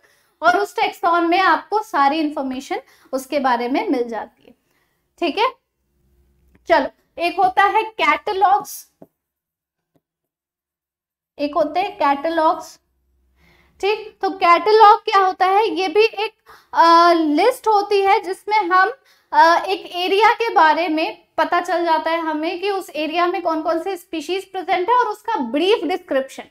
और उस टेक्सॉन में आपको सारी इंफॉर्मेशन उसके बारे में मिल जाती है ठीक है चलो एक होता है कैटलॉग्स एक होते हैं कैटलॉग्स ठीक तो कैटलॉग क्या होता है ये भी एक आ, लिस्ट होती है जिसमें हम आ, एक एरिया के बारे में पता चल जाता है हमें कि उस एरिया में कौन कौन से स्पीशीज प्रेजेंट है और उसका ब्रीफ डिस्क्रिप्शन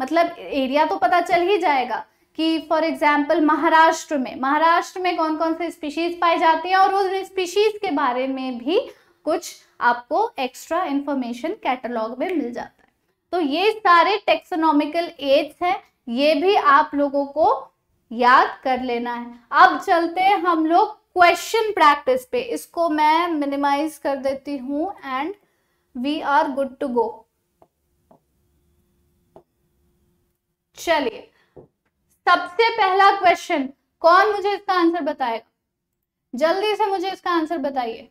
मतलब एरिया तो पता चल ही जाएगा कि फॉर एग्जाम्पल महाराष्ट्र में महाराष्ट्र में कौन कौन से स्पीशीज पाई जाती है और उस स्पीशीज के बारे में भी कुछ आपको एक्स्ट्रा इंफॉर्मेशन कैटलॉग में मिल जाता है तो ये सारे टेक्सोनॉमिकल एड्स हैं ये भी आप लोगों को याद कर लेना है अब चलते हैं हम लोग क्वेश्चन प्रैक्टिस पे इसको मैं मिनिमाइज कर देती हूं and we are good to go चलिए सबसे पहला क्वेश्चन कौन मुझे इसका आंसर बताएगा जल्दी से मुझे इसका आंसर बताइए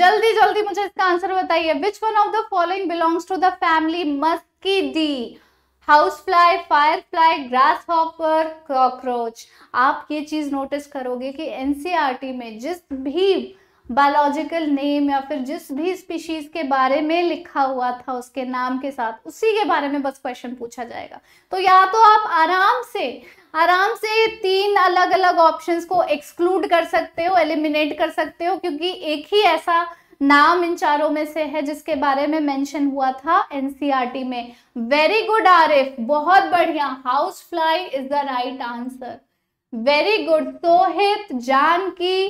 जल्दी जल्दी मुझे इसका आंसर बताइए which one of the following belongs to the family Muscidae house fly firefly grasshopper cockroach आप ये चीज़ नोटिस करोगे कि एनसीईआरटी e में जिस भी बायोलॉजिकल नेम या फिर जिस भी स्पीशीज़ के बारे में लिखा हुआ था उसके नाम के साथ उसी के बारे में बस क्वेश्चन पूछा जाएगा तो या तो आप आराम से आराम से तीन अलग अलग ऑप्शंस को एक्सक्लूड कर सकते हो एलिमिनेट कर सकते हो क्योंकि एक ही ऐसा नाम इन चारों में से है जिसके बारे में मेंशन हुआ था एनसीईआरटी में वेरी गुड आरिफ बहुत बढ़िया house fly is the right answer very good Sohit Janki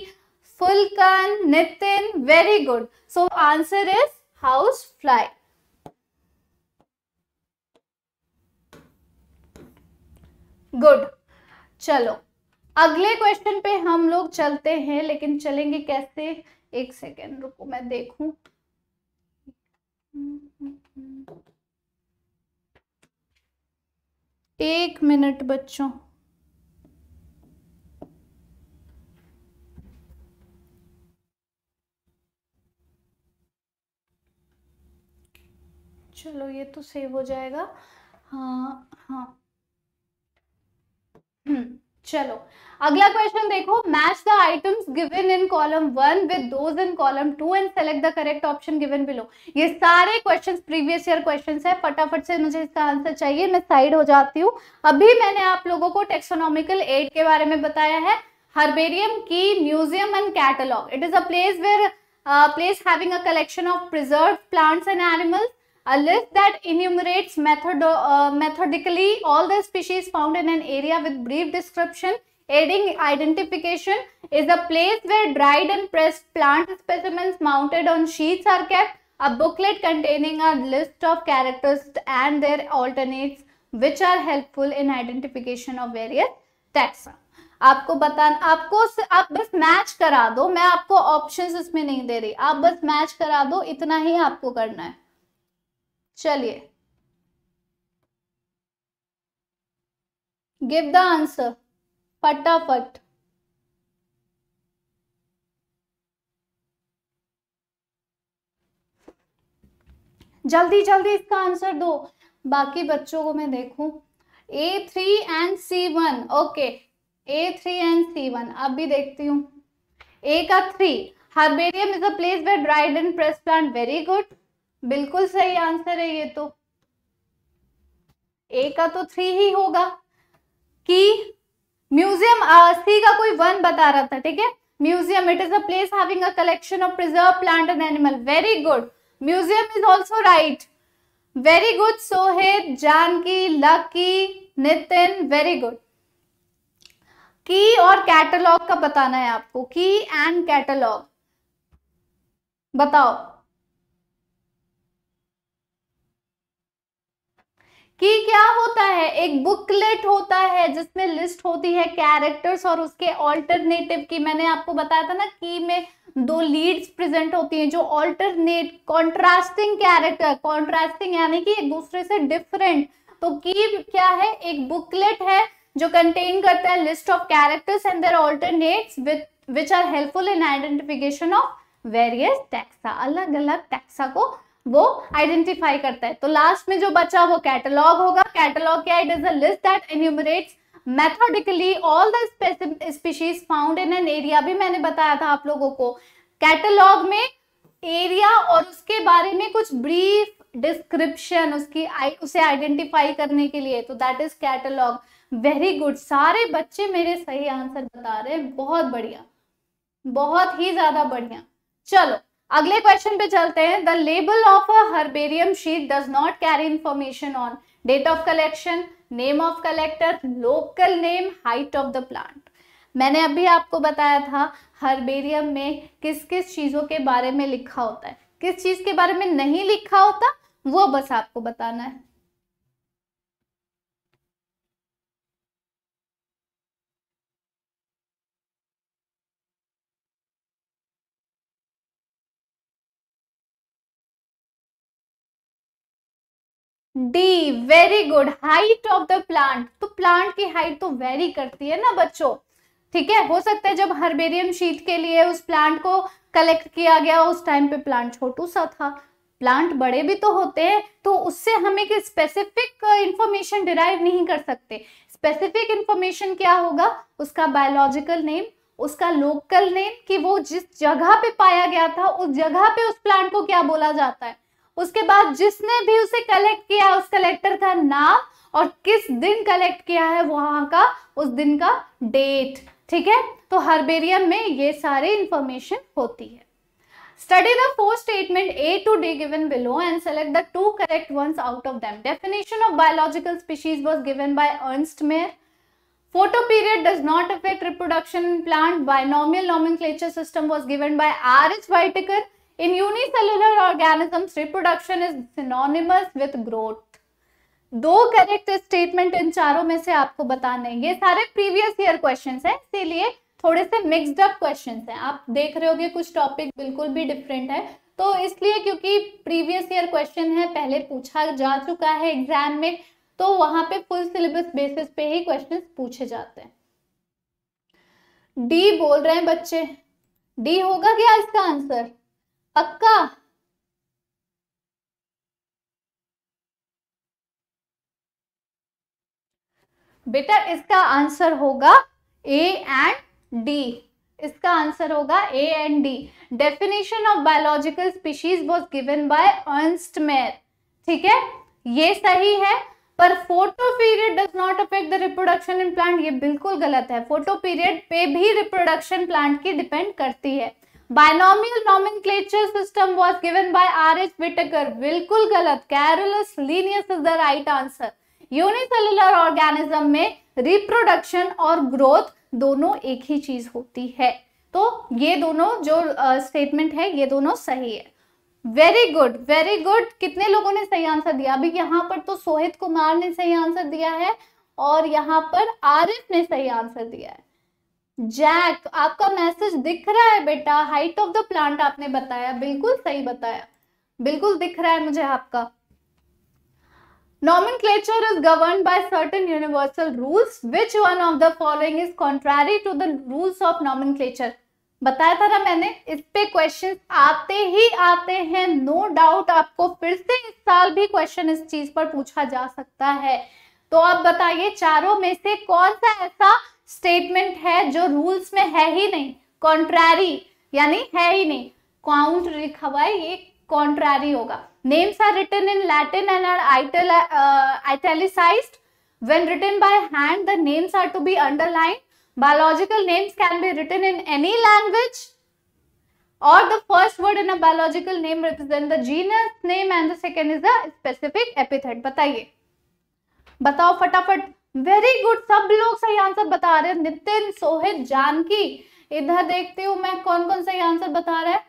Phulkan Nitin very good so answer is house fly good चलो अगले क्वेश्चन पे हम लोग चलते हैं लेकिन चलेंगे कैसे एक सेकेंड रुको मैं देखू एक मिनट बच्चों चलो ये तो सेव हो जाएगा हाँ हाँ हम्म। चलो अगला क्वेश्चन देखो match the items given in column one with in column two and select the correct option given below ये सारे क्वेश्चंस प्रीवियस ईयर क्वेश्चंस है फटाफट से मुझे इसका आंसर चाहिए मैं साइड हो जाती हूँ अभी मैंने आप लोगों को टेक्सोनॉमिकल एड के बारे में बताया है हर्बेरियम की museum and catalogue it is a place where place having a collection of preserve plants and animals a list that enumerates method uh, methodically all the species found in an area with brief description aiding identification is a place where dried and pressed plant specimens mounted on sheets are kept a booklet containing a list of characters and their alternates which are helpful in identification of various taxa आपको बता आपको आप बस मैच करा दो मैं आपको ऑप्शंस इसमें नहीं दे रही आप बस मैच करा दो इतना ही आपको करना है चलिए गिव द आंसर फटाफट जल्दी जल्दी इसका आंसर दो बाकी बच्चों को मैं देखूं A three and C one okay A three and C one अब भी देखती हूँ ए का three herbarium is a place where dried and press plant very good बिल्कुल सही आंसर है ये तो ए का तो थ्री ही होगा कि म्यूजियम सी का कोई वन बता रहा था ठीक है museum it is a place having a collection of preserve plant and animal very good museum is also right very good Sohit Janki Lucky Nitin very good की और कैटलॉग का बताना है आपको की एंड कैटलॉग बताओ कि क्या होता है एक बुकलेट होता है जिसमें लिस्ट होती है कैरेक्टर्स और उसके ऑल्टरनेटिव की मैंने आपको बताया था ना की में दो लीड्स प्रेजेंट होती हैं जो ऑल्टरनेट कॉन्ट्रास्टिंग कैरेक्टर कॉन्ट्रास्टिंग यानी कि एक दूसरे से डिफरेंट तो की क्या है एक बुकलेट है जो कंटेन करता है list of characters and their alternates which are helpful in identification of various taxa अलग अलग टैक्सा को वो आइडेंटिफाई करता है तो लास्ट में जो बचा वो कैटलॉग होगा कैटलॉग क्या it is a list that enumerates methodically all the species found in an area भी मैंने बताया था आप लोगों को कैटलॉग में एरिया और उसके बारे में कुछ ब्रीफ डिस्क्रिप्शन उसकी उसे आइडेंटिफाई करने के लिए तो that is catalogue very good सारे बच्चे मेरे सही आंसर बता रहे हैं बहुत बढ़िया बहुत ही ज्यादा बढ़िया चलो अगले क्वेश्चन पे चलते हैं the label of a herbarium sheet does not carry information on date of collection name of collector local name height of the plant मैंने अभी आपको बताया था हर्बेरियम में किस किस चीज़ों के बारे में लिखा होता है किस चीज़ के बारे में नहीं लिखा होता वो बस आपको बताना है D very good height of the plant तो प्लांट की हाइट तो वेरी करती है ना बच्चों ठीक है हो सकता है जब हर्बेरियम शीट के लिए उस प्लांट को कलेक्ट किया गया उस टाइम पे प्लांट छोटू सा था प्लांट बड़े भी तो होते हैं तो उससे हम एक स्पेसिफिक इंफॉर्मेशन डिराइव नहीं कर सकते स्पेसिफिक इंफॉर्मेशन क्या होगा उसका बायोलॉजिकल नेम उसका लोकल नेम कि वो जिस जगह पे पाया गया था उस जगह पे उस प्लांट को क्या बोला जाता है उसके बाद जिसने भी उसे कलेक्ट किया उस कलेक्टर का नाम और किस दिन कलेक्ट किया है वहां का उस दिन का डेट ठीक है तो हर्बेरियम में ये सारे इंफॉर्मेशन होती है study the four statement A to D given below and select the two correct ones out of them definition of biological species was given by Ernst Mayr photoperiod does not affect reproduction plant binomial nomenclature system was given by R H Whittaker In unicellular organisms, reproduction is synonymous with growth. दो करेक्ट स्टेटमेंट इन चारों में से आपको बताने ये सारे प्रीवियस ईयर क्वेश्चन हैं इसीलिए थोड़े से मिक्सड अप क्वेश्चन हैं आप देख रहे होगे कुछ टॉपिक बिल्कुल भी डिफरेंट है तो इसलिए क्योंकि प्रीवियस ईयर क्वेश्चन है पहले पूछा जा चुका है एग्जाम में तो वहां पे फुल सिलेबस बेसिस पे ही क्वेश्चन पूछे जाते हैं डी बोल रहे हैं बच्चे डी होगा क्या इसका आंसर पक्का बेटा इसका आंसर होगा ए एंड डी इसका आंसर होगा A and D definition of biological species was given by Ernst Mayr ठीक है ये सही है पर photoperiod does not affect the reproduction in plant ये बिल्कुल गलत है फोटो पीरियड पे भी रिप्रोडक्शन प्लांट की डिपेंड करती है binomial nomenclature system was given by RH Whittaker बिल्कुल गलत Carolus Linnaeus is the right answer unicellular organism में रिप्रोडक्शन और ग्रोथ दोनों एक ही चीज होती है तो ये दोनों जो स्टेटमेंट uh, है ये दोनों सही है वेरी गुड वेरी गुड कितने लोगों ने सही आंसर दिया अभी यहाँ पर तो सोहित कुमार ने सही आंसर दिया है और यहाँ पर आरिफ ने सही आंसर दिया है जैक आपका मैसेज दिख रहा है बेटा हाइट ऑफ द प्लांट आपने बताया बिल्कुल सही बताया बिल्कुल दिख रहा है मुझे आपका is govern by certain universal rules which one of the following is contrary to the rules of nomenclature बताया था ना मैंने इस पे क्वेश्चन आते ही आते हैं नो no डाउट आपको फिर से इस साल भी क्वेश्चन इस चीज पर पूछा जा सकता है तो आप बताइए चारों में से कौन सा ऐसा स्टेटमेंट है जो रूल्स में है ही नहीं कॉन्ट्रारी यानी है ही नहीं काउंट लिखा हुआ है ये कॉन्ट्रारी होगा names are written in Latin and are italicise when written by hand the names are to be underline biological names can be written in any language और the first word in a biological name represent the genus name and the second is the specific epithet बताइए बताओ फटाफट वेरी गुड सब लोग सही आंसर बता रहे हैं नितिन सोहित जानकी इधर देखती हूँ मैं कौन कौन सही आंसर बता रहा है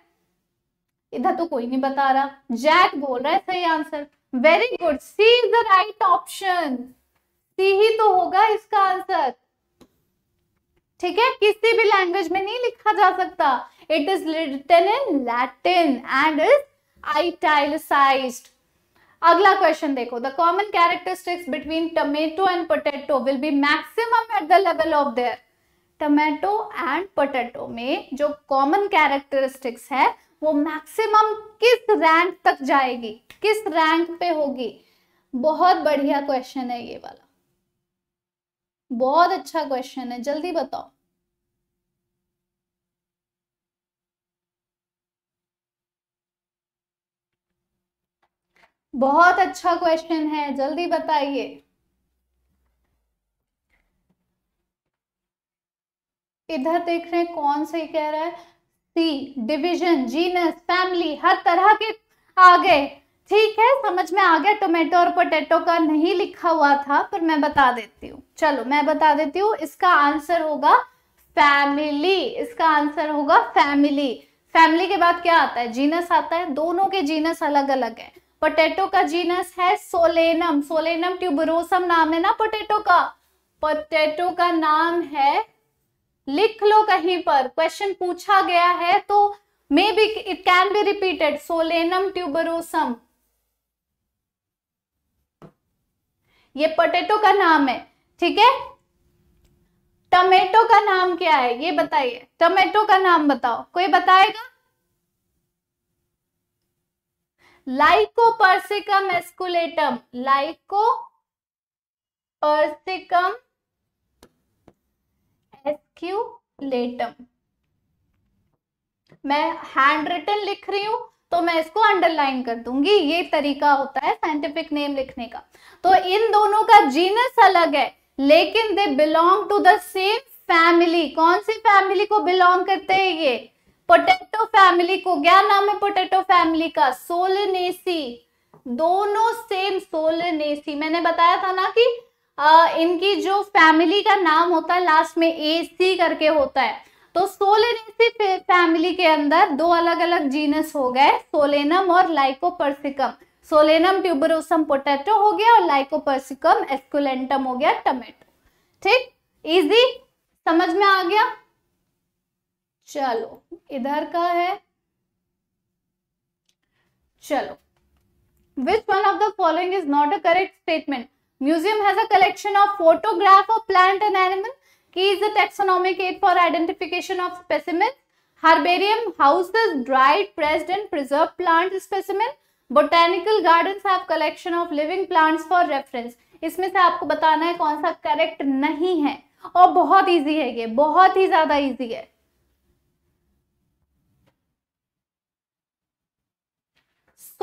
इधर तो कोई नहीं बता रहा जैक बोल रहा है सही answer very good C is the right option C ही तो होगा इसका आंसर ठीक है किसी भी लैंग्वेज में नहीं लिखा जा सकता it is written in Latin and is italicised अगला क्वेश्चन देखो the common characteristics between tomato and potato will be maximum at the level of their tomato and potato में जो कॉमन कैरेक्टरिस्टिक्स है वो मैक्सिमम किस रैंक तक जाएगी किस रैंक पे होगी बहुत बढ़िया क्वेश्चन है ये वाला बहुत अच्छा क्वेश्चन है जल्दी बताओ बहुत अच्छा क्वेश्चन है जल्दी बताइए इधर देख रहे हैं कौन से कह रहा है सी डिवीजन जीनस फैमिली हर तरह के आ गए ठीक है समझ में आ गया टोमेटो और पोटैटो का नहीं लिखा हुआ था पर मैं बता देती हूँ चलो मैं बता देती हूँ इसका आंसर होगा फैमिली इसका आंसर होगा फैमिली फैमिली के बाद क्या आता है जीनस आता है दोनों के जीनस अलग अलग है पोटैटो का जीनस है सोलेनम सोलेनम ट्यूबरोसम नाम है ना पोटैटो का पोटैटो का नाम है लिख लो कहीं पर क्वेश्चन पूछा गया है तो may be it can be repeated Solanum tuberosum ये पोटैटो का नाम है ठीक है टमेटो का नाम क्या है ये बताइए टमेटो का नाम बताओ कोई बताएगा लाइकोपर्सिकम एस्कुलेटम लाइको पर्सिकम एस्क्यूलेटम मैं हैंड रिटन लिख रही हूं तो मैं इसको अंडरलाइन कर दूंगी ये तरीका होता है साइंटिफिक नेम लिखने का तो इन दोनों का जीनस अलग है लेकिन they belong to the same family कौन सी फैमिली को बिलोंग करते हैं ये पोटेटो फैमिली को क्या नाम है पोटेटो फैमिली का सोलनेसी दोनों सेम सोलनेसी मैंने बताया था ना कि आ, इनकी जो फैमिली का नाम होता है लास्ट में ए सी करके होता है तो सोलेनेसी फैमिली के अंदर दो अलग अलग जीनस हो गए सोलेनम और लाइकोपर्सिकम सोलेनम ट्यूबरोसम पोटेटो हो गया और लाइकोपर्सिकम एस्कुलेंटम हो गया टमेटो ठीक इजी समझ में आ गया चलो इधर का है चलो which one of the following is not a correct statement museum has a collection of photograph of plant and animal key is the taxonomic aid for identification of specimen herbarium house dried pressed and preserve plant specimen botanical garden have collection of living plants for reference इसमें से आपको बताना है कौन सा करेक्ट नहीं है और बहुत इजी है ये बहुत ही ज्यादा इजी है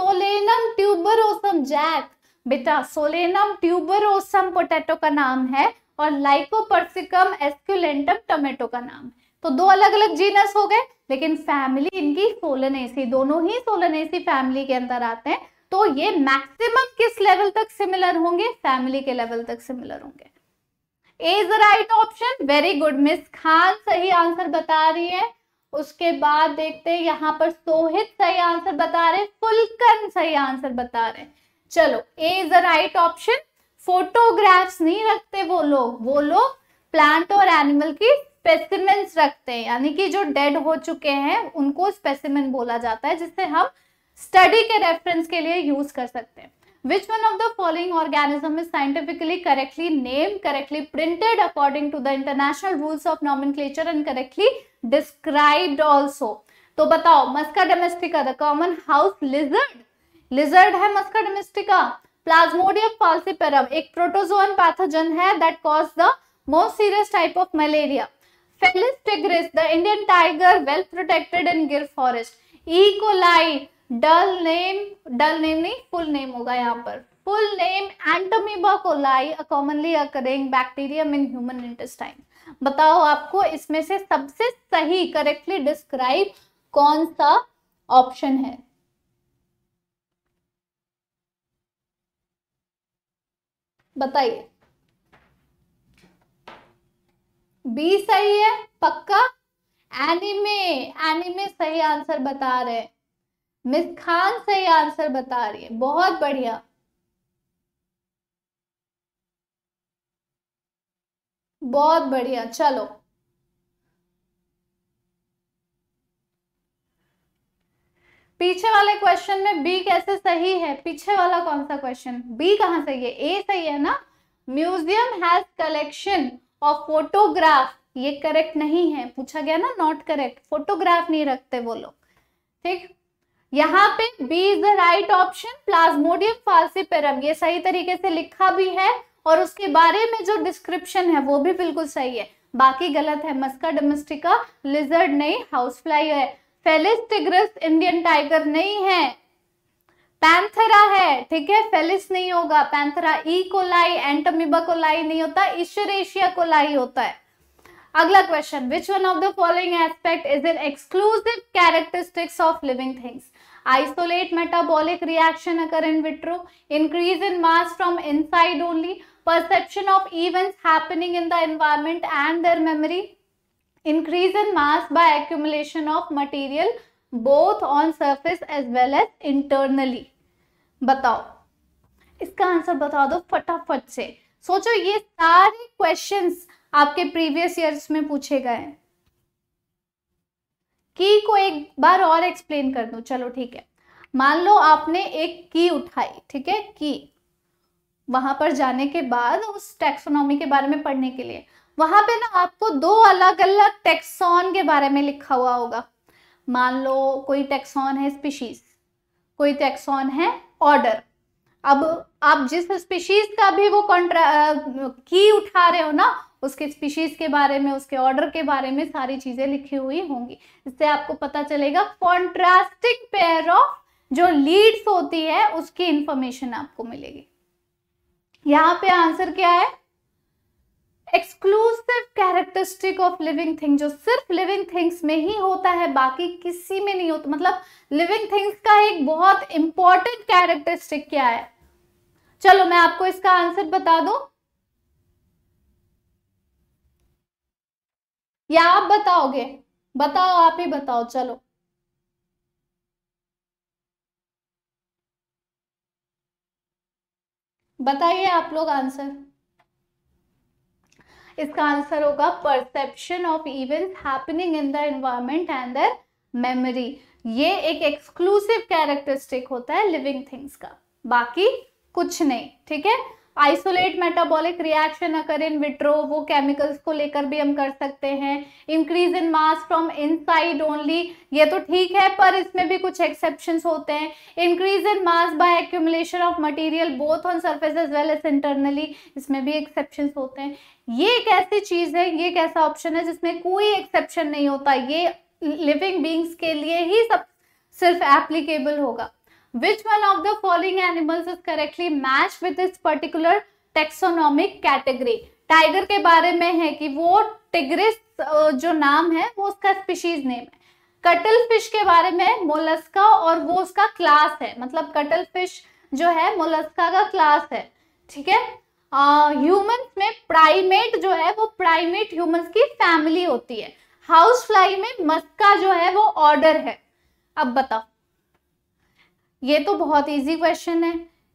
सोलेनम ट्यूबरोसम जैक बेटा सोलेनम ट्यूबरोसम पोटैटो का नाम है और लाइकोपर्सिकम एस्क्यूलेंटम टोमेटो का नाम है तो दो अलग अलग जीनस हो गए लेकिन फैमिली इनकी सोलनेसी दोनों ही सोलनेसी फैमिली के अंदर आते हैं तो ये मैक्सिमम किस लेवल तक सिमिलर होंगे फैमिली के लेवल तक सिमिलर होंगे A is right option very good miss Khan सही आंसर बता रही है उसके बाद देखते हैं यहाँ पर सोहित सही आंसर बता रहे फुलकन सही आंसर बता रहे चलो A is the right option photographs नहीं रखते वो लोग वो लोग प्लांट और एनिमल की स्पेसिमेंट्स रखते हैं यानी कि जो डेड हो चुके हैं उनको स्पेसिमेंट बोला जाता है जिससे हम स्टडी के रेफरेंस के लिए यूज कर सकते हैं which one of the following organism is scientifically correctly named correctly printed according to the international rules of nomenclature and correctly described also तो बताओ Musca domestica the common house lizard lizard है मस्का डोमेस्टिका प्लाज्मोडियम फॉल्सिपेरम एक प्रोटोजोअन पैथोजन है that cause the most serious type of malaria Felis tigris the Indian tiger well protected in Gir forest E coli dull name dull name नहीं फुल नेम होगा यहाँ पर full name Entamoeba coli a commonly occurring bacterium in human intestine बताओ आपको इसमें से सबसे सही करेक्टली डिस्क्राइब कौन सा ऑप्शन है बताइए बी सही है पक्का एनिमे एनिमे सही आंसर बता रहे हैं मिस खान सही आंसर बता रही है बहुत बढ़िया बहुत बढ़िया चलो पीछे वाले क्वेश्चन में बी कैसे सही है पीछे वाला कौन सा क्वेश्चन बी कहा सही है ए सही है ना museum has collection of photograph ये करेक्ट नहीं है पूछा गया ना नॉट करेक्ट फोटोग्राफ नहीं रखते वो लोग ठीक यहाँ पे B is the right option Plasmodium falciparum ये सही तरीके से लिखा भी है और उसके बारे में जो डिस्क्रिप्शन है वो भी बिल्कुल सही है बाकी गलत है मस्का डोमेस्टिका लिजर्ड नहीं हाउस फ्लाई है फेलिस टिग्रस इंडियन टाइगर नहीं है पैंथरा है ठीक है फेलिस नहीं होगा Panthera E coli Entamoeba coli नहीं होता ईश्वरेशिया कोलाई होता है अगला question which one of the following aspect is an exclusive characteristics of living things isolate metabolic reaction occur in vitro increase in mass from inside only perception of events happening in the environment and their memory, increase in mass by accumulation of material both on surface as well as internally. batao iska answer bata do fatafat se socho ye sare questions aapke previous years mein puche gaye hain की को एक बार और एक्सप्लेन कर दूं चलो ठीक है मान लो आपने एक की उठाई ठीक है की वहां पर जाने के बाद उस टेक्सोनॉमी के बारे में पढ़ने के लिए वहां पे ना आपको दो अलग अलग टेक्सॉन के बारे में लिखा हुआ होगा मान लो कोई टेक्सॉन है स्पीशीज कोई टेक्सॉन है ऑर्डर अब आप जिस स्पीशीज का भी वो कॉन्ट्रा की उठा रहे हो ना उसके स्पीशीज के बारे में उसके ऑर्डर के बारे में सारी चीजें लिखी हुई होंगी इससे आपको पता चलेगा कॉन्ट्रास्टिंग पेयर ऑफ जो लीड्स होती है उसकी इंफॉर्मेशन आपको मिलेगी यहाँ पे आंसर क्या है exclusive characteristic of living thing जो सिर्फ लिविंग थिंग्स में ही होता है बाकी किसी में नहीं होता मतलब लिविंग थिंग्स का एक बहुत इंपॉर्टेंट कैरेक्टरिस्टिक क्या है चलो मैं आपको इसका आंसर बता दू या आप बताओगे बताओ आप ही बताओ चलो बताइए आप लोग आंसर इसका आंसर होगा perception of events happening in the environment and the memory ये एक एक्सक्लूसिव कैरेक्टरिस्टिक होता है लिविंग थिंग्स का बाकी कुछ नहीं ठीक है isolate metabolic reaction occur in vitro वो केमिकल्स को लेकर भी हम कर सकते हैं increase in mass from inside only ये तो ठीक है पर इसमें भी कुछ एक्सेप्शन होते हैं increase in mass by accumulation of material both on surface as well as internally इसमें भी एक्सेप्शन होते हैं ये एक ऐसी चीज़ है ये एक ऐसा ऑप्शन है जिसमें कोई एक्सेप्शन नहीं होता ये लिविंग बींग्स के लिए ही सब सिर्फ एप्लीकेबल होगा which one of the following animals is correctly match with its particular taxonomic category tiger के बारे में है कि वो टिग्रिस जो नाम है वो उसका स्पीशीज नेम है कटल फिश के बारे में मोलस्का और वो उसका क्लास है मतलब कटल फिश जो है मोलस्का का क्लास है ठीक है ह्यूमंस में प्राइमेट जो है वो प्राइमेट ह्यूमंस की फैमिली होती है हाउस फ्लाई में मस्का जो है वो ऑर्डर है अब बताओ ये तो बहुत इजी क्वेश्चन है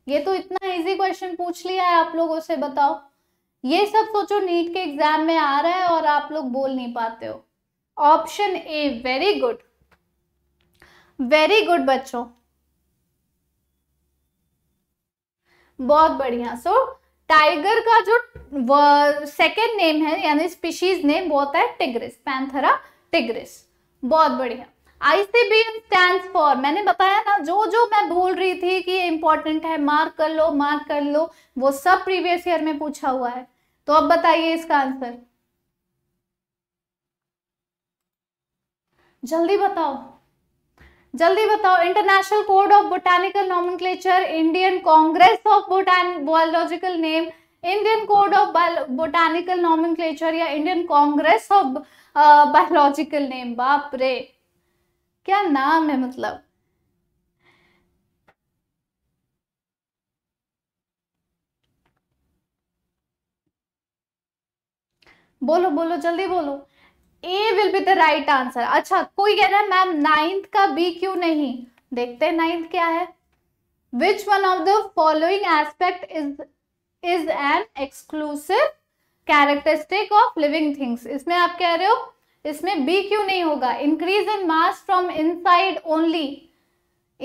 ये तो इतना इजी क्वेश्चन पूछ लिया है आप लोगों से बताओ ये सब सोचो नीट के एग्जाम में आ रहा है और आप लोग बोल नहीं पाते हो option A very good very good बच्चों बहुत बढ़िया सो टाइगर का जो सेकेंड नेम है यानी स्पीशीज नेम वो होता है टिग्रिस पैंथरा टिग्रिस बहुत बढ़िया आईसीबीएम स्टैंड फॉर मैंने बताया ना जो जो मैं बोल रही थी कि इंपॉर्टेंट है मार्क कर लो मार्क कर लो वो सब प्रीवियस ईयर में पूछा हुआ है तो अब बताइए इसका आंसर जल्दी बताओ जल्दी बताओ international code of botanical nomenclature Indian congress of botany biological name Indian code of botanical nomenclature या Indian congress of biological name बाप रे क्या नाम है मतलब बोलो बोलो जल्दी बोलो A will be the right answer अच्छा कोई कह रहा है मैम नाइन्थ का बी क्यों नहीं देखते हैं नाइन्थ क्या है which one of the following aspect is is an exclusive characteristic of living things इसमें आप कह रहे हो इसमें बी क्यू नहीं होगा increase in mass from inside only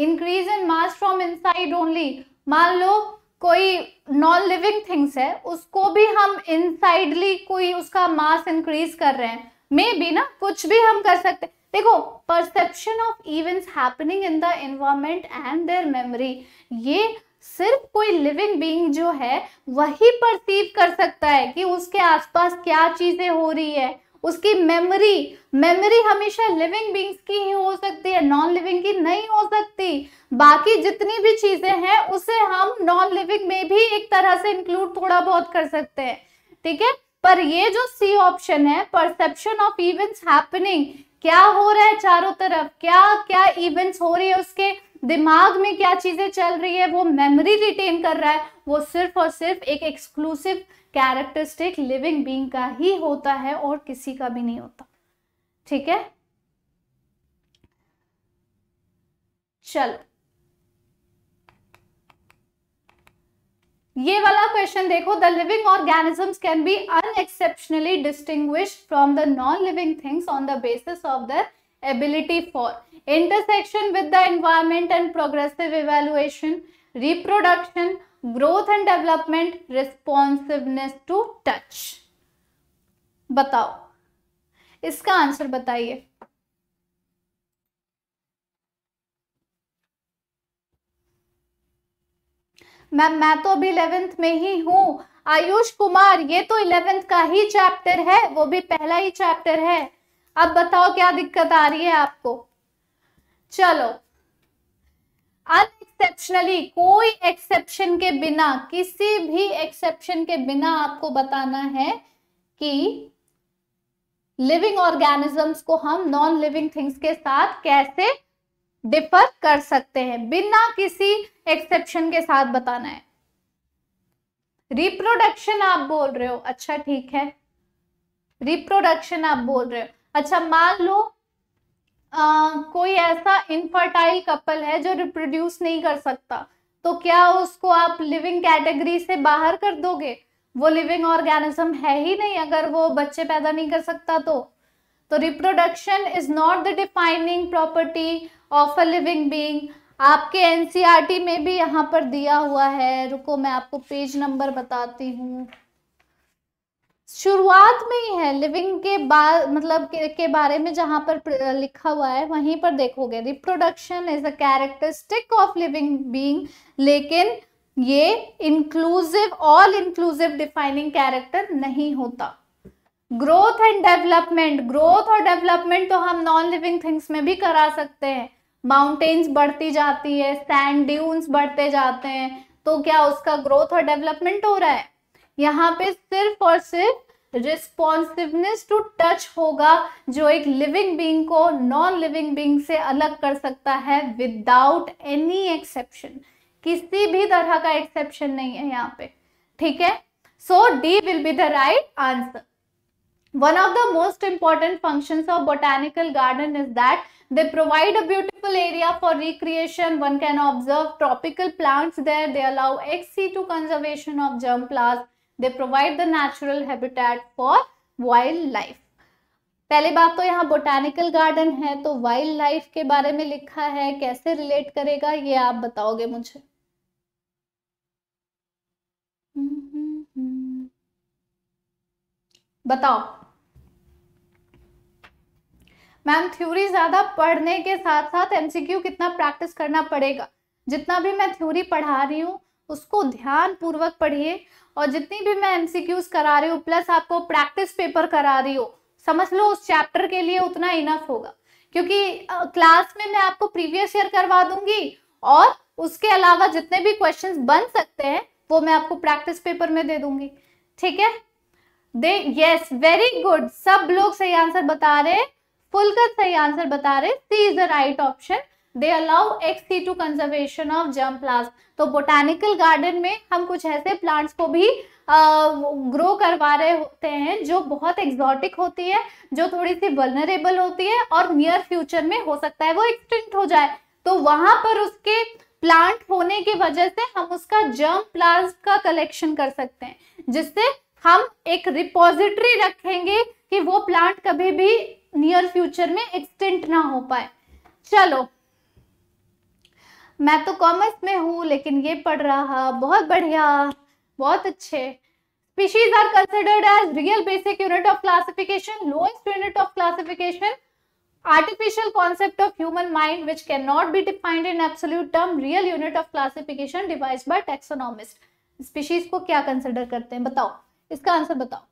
increase in mass from inside only मान लो कोई नॉन लिविंग थिंग्स है उसको भी हम इनसाइडली कोई उसका मास इंक्रीज कर रहे हैं मे बी ना कुछ भी हम कर सकते हैं देखो perception of events happening in the environment and their memory ये सिर्फ कोई लिविंग बीइंग जो है वही परसीव कर सकता है कि उसके आसपास क्या चीजें हो रही है उसकी मेमोरी मेमोरी हमेशा लिविंग बींग्स की ही हो सकती है नॉन लिविंग की नहीं हो सकती बाकी जितनी भी चीज़ें हैं उसे हम नॉन लिविंग में भी एक तरह से इंक्लूड थोड़ा बहुत कर सकते हैं ठीक है पर ये जो सी ऑप्शन है परसेप्शन ऑफ इवेंट्स हैपनिंग क्या हो रहा है चारों तरफ क्या क्या इवेंट्स हो रही है उसके दिमाग में क्या चीज़ें चल रही है वो मेमोरी रिटेन कर रहा है वो सिर्फ और सिर्फ एक एक्सक्लूसिव कैरेक्टरिस्टिक लिविंग बींग का ही होता है और किसी का भी नहीं होता ठीक है चलो ये वाला क्वेश्चन देखो the living organisms can be unexceptionally distinguish from the non living things on the basis of the ability for intersection with the environment and progressive evaluation, reproduction, growth and development, responsiveness to touch. बताओ इसका आंसर बताइए मैम मैं तो अभी इलेवेंथ में ही हूँ आयुष कुमार ये तो इलेवेंथ का ही चैप्टर है वो भी पहला ही चैप्टर है अब बताओ क्या दिक्कत आ रही है आपको चलो अनएक्सेप्शनली कोई एक्सेप्शन के बिना किसी भी एक्सेप्शन के बिना आपको बताना है कि लिविंग ऑर्गेनिजम्स को हम नॉन लिविंग थिंग्स के साथ कैसे डिफर कर सकते हैं बिना किसी एक्सेप्शन के साथ बताना है रिप्रोडक्शन आप बोल रहे हो अच्छा ठीक है रिप्रोडक्शन आप बोल रहे हो अच्छा मान लो आ, कोई ऐसा इनफर्टाइल कपल है जो रिप्रोड्यूस नहीं कर सकता तो क्या उसको आप लिविंग कैटेगरी से बाहर कर दोगे वो लिविंग ऑर्गेनिज्म है ही नहीं अगर वो बच्चे पैदा नहीं कर सकता तो तो reproduction is not the defining property of a living being आपके एनसीईआरटी e में भी यहाँ पर दिया हुआ है रुको मैं आपको पेज नंबर बताती हूँ शुरुआत में ही है लिविंग के बाद मतलब के, के बारे में जहां पर लिखा हुआ है वहीं पर देखोगे reproduction is a characteristic of living being लेकिन ये inclusive all inclusive defining character नहीं होता ग्रोथ एंड डेवलपमेंट ग्रोथ और डेवलपमेंट तो हम नॉन लिविंग थिंग्स में भी करा सकते हैं माउंटेन्स बढ़ती जाती है सैंड ड्यून्स बढ़ते जाते हैं तो क्या उसका ग्रोथ और डेवलपमेंट हो रहा है यहाँ पे सिर्फ और सिर्फ रिस्पॉन्सिवनेस टू टच होगा जो एक लिविंग बींग को नॉन लिविंग बींग से अलग कर सकता है विदाउट एनी एक्सेप्शन किसी भी तरह का एक्सेप्शन नहीं है यहाँ पे ठीक है so D will be the right answer one of the most important function of botanical garden is that they provide a beautiful area for recreation one can observe tropical plants there they allow ex situ conservation of germ plant they provide the natural habitat for wild life पहले बात तो यहाँ बोटानिकल गार्डन है तो वाइल्ड लाइफ के बारे में लिखा है कैसे रिलेट करेगा ये आप बताओगे मुझे बताओ मैम थ्योरी ज्यादा पढ़ने के साथ साथ एमसीक्यू कितना प्रैक्टिस करना पड़ेगा जितना भी मैं थ्योरी पढ़ा रही हूँ उसको ध्यान पूर्वक पढ़िए और जितनी भी मैं एमसीक्यूज करा रही हूँ प्लस आपको प्रैक्टिस पेपर करा रही हो समझ लो उस चैप्टर के लिए उतना इनफ होगा क्योंकि क्लास में मैं आपको प्रीवियस ईयर करवा दूंगी और उसके अलावा जितने भी क्वेश्चंस बन सकते हैं वो मैं आपको प्रैक्टिस पेपर में दे दूंगी ठीक है दे यस वेरी गुड सब लोग सही आंसर बता रहे हैं फुलकर सही आंसर बता रहे C is the right option they allow ex situ conservation of germplasm तो बोटानिकल गार्डन में हम कुछ ऐसे प्लांट्स को भी ग्रो करवा रहे होते हैं जो बहुत एक्सॉटिक होती है जो थोड़ी सी वलनरेबल होती है और नियर फ्यूचर में हो सकता है वो एक्सटेंट हो जाए तो वहां पर उसके प्लांट होने की वजह से हम उसका जर्म प्लांट का कलेक्शन कर सकते हैं जिससे हम एक रिपोजिटरी रखेंगे कि वो प्लांट कभी भी नियर फ्यूचर में एक्सटेंट ना हो पाए चलो मैं तो कॉमर्स में हूँ लेकिन ये पढ़ रहा बहुत बढ़िया बहुत अच्छे species are considered as real basic unit of classification lowest unit of classification artificial concept of human mind which can not be defined in absolute term real unit of classification devise by taxonomist species को क्या कंसिडर करते हैं बताओ इसका आंसर बताओ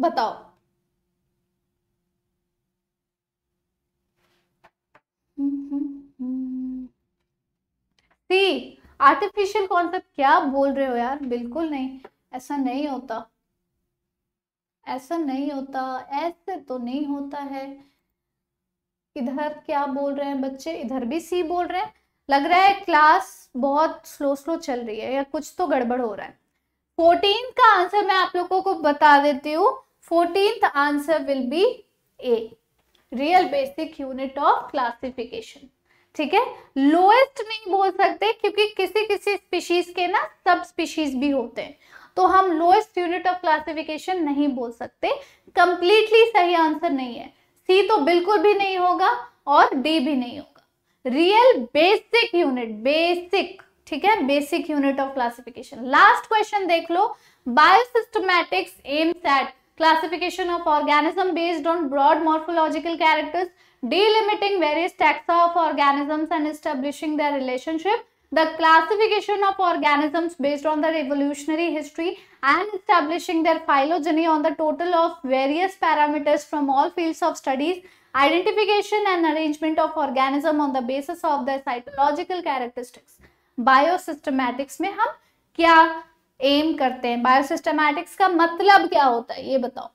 बताओ सी आर्टिफिशियल कॉन्सेप्ट क्या बोल रहे हो यार बिल्कुल नहीं ऐसा नहीं होता ऐसा नहीं होता ऐसे तो नहीं होता है इधर क्या बोल रहे हैं बच्चे इधर भी सी बोल रहे हैं लग रहा है क्लास बहुत स्लो स्लो चल रही है या कुछ तो गड़बड़ हो रहा है फोर्टीन का आंसर मैं आप लोगों को बता देती हूँ fourteen answer will be A real basic unit of classification ठीक है लोएस्ट नहीं बोल सकते क्योंकि किसी किसी स्पीशीज के ना सब स्पीशीज भी होते हैं तो हम लोएस्ट यूनिट ऑफ क्लासिफिकेशन नहीं बोल सकते कंप्लीटली सही आंसर नहीं है सी तो बिल्कुल भी नहीं होगा और डी भी नहीं होगा रियल बेसिक यूनिट बेसिक ठीक है basic unit of classification last question देख लो biosystematics aims at classification of organism based on broad morphological characters, delimiting various taxa of organisms and establishing their relationship, the classification of organisms based on their evolutionary history and establishing their phylogeny on the total of various parameters from all fields of studies, identification and arrangement of organism on the basis of their cytological characteristics. Biosystematics में हम क्या एम करते हैं बायोसिस्टमैटिक्स का मतलब क्या होता है ये बताओ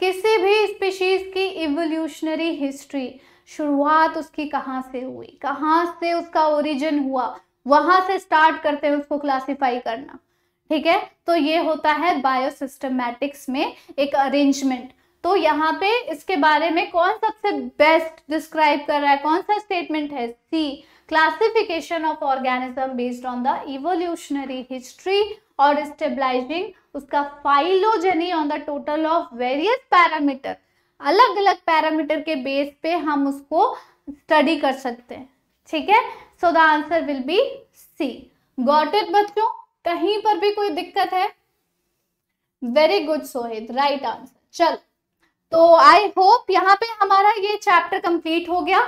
किसी भी स्पीशीज की इवोल्यूशनरी हिस्ट्री शुरुआत उसकी कहां से हुई कहां से उसका ओरिजिन हुआ वहां से स्टार्ट करते हैं उसको क्लासिफाई करना ठीक है तो ये होता है बायोसिस्टमैटिक्स में एक अरेंजमेंट तो यहाँ पे इसके बारे में कौन सबसे बेस्ट डिस्क्राइब कर रहा है कौन सा स्टेटमेंट है C classification of organism based on the evolutionary history और स्टेबलाइजिंग उसका phylogeny on the total of various parameter अलग अलग पैरामीटर के बेस पे हम उसको स्टडी कर सकते हैं ठीक है so the answer will be C got it बच्चों कहीं पर भी कोई दिक्कत है very good Sohit right answer चल तो आई होप यहाँ पे हमारा ये चैप्टर कंप्लीट हो गया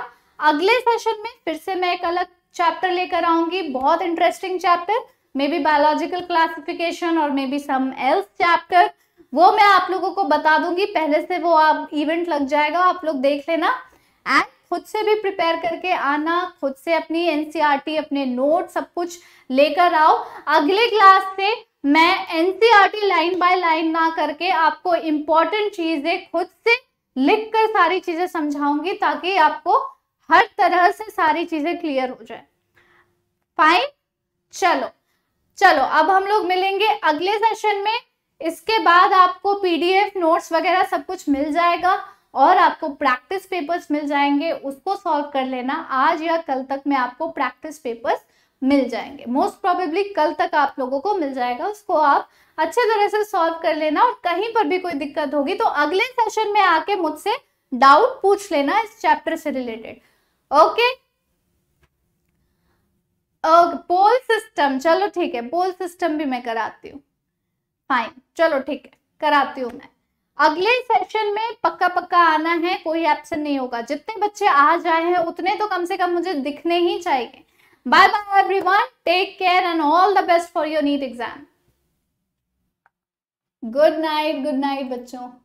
अगले सेशन में फिर से मैं एक अलग चैप्टर लेकर आऊंगी बहुत interesting chapter may be biological classification और may be some else chapter वो मैं आप लोगों को बता दूंगी पहले से वो आप इवेंट लग जाएगा आप लोग देख लेना एंड खुद से भी प्रिपेयर करके आना खुद से अपनी एनसीआरटी e अपने नोट सब कुछ लेकर आओ अगले क्लास से मैं एनसीईआरटी लाइन बाय लाइन ना करके आपको इम्पोर्टेंट चीजें खुद से लिख कर सारी चीजें समझाऊंगी ताकि आपको हर तरह से सारी चीजें क्लियर हो जाए फाइन चलो चलो अब हम लोग मिलेंगे अगले सेशन में इसके बाद आपको पीडीएफ नोट्स वगैरह सब कुछ मिल जाएगा और आपको प्रैक्टिस पेपर्स मिल जाएंगे उसको सॉल्व कर लेना आज या कल तक मैं आपको प्रैक्टिस पेपर्स मिल जाएंगे मोस्ट प्रोबेबली कल तक आप लोगों को मिल जाएगा उसको आप अच्छे तरह से सॉल्व कर लेना और कहीं पर भी कोई दिक्कत होगी तो अगले सेशन में आके मुझसे डाउट पूछ लेना इस चैप्टर से रिलेटेड ओके पोल सिस्टम चलो ठीक है पोल सिस्टम भी मैं कराती हूँ फाइन चलो ठीक है कराती हूँ मैं अगले सेशन में पक्का पक्का आना है कोई एब्सेंट नहीं होगा जितने बच्चे आ जाए हैं उतने तो कम से कम मुझे दिखने ही चाहिए Bye bye everyone. Take care and all the best for your NEET exam. Good night. Good night, bachon.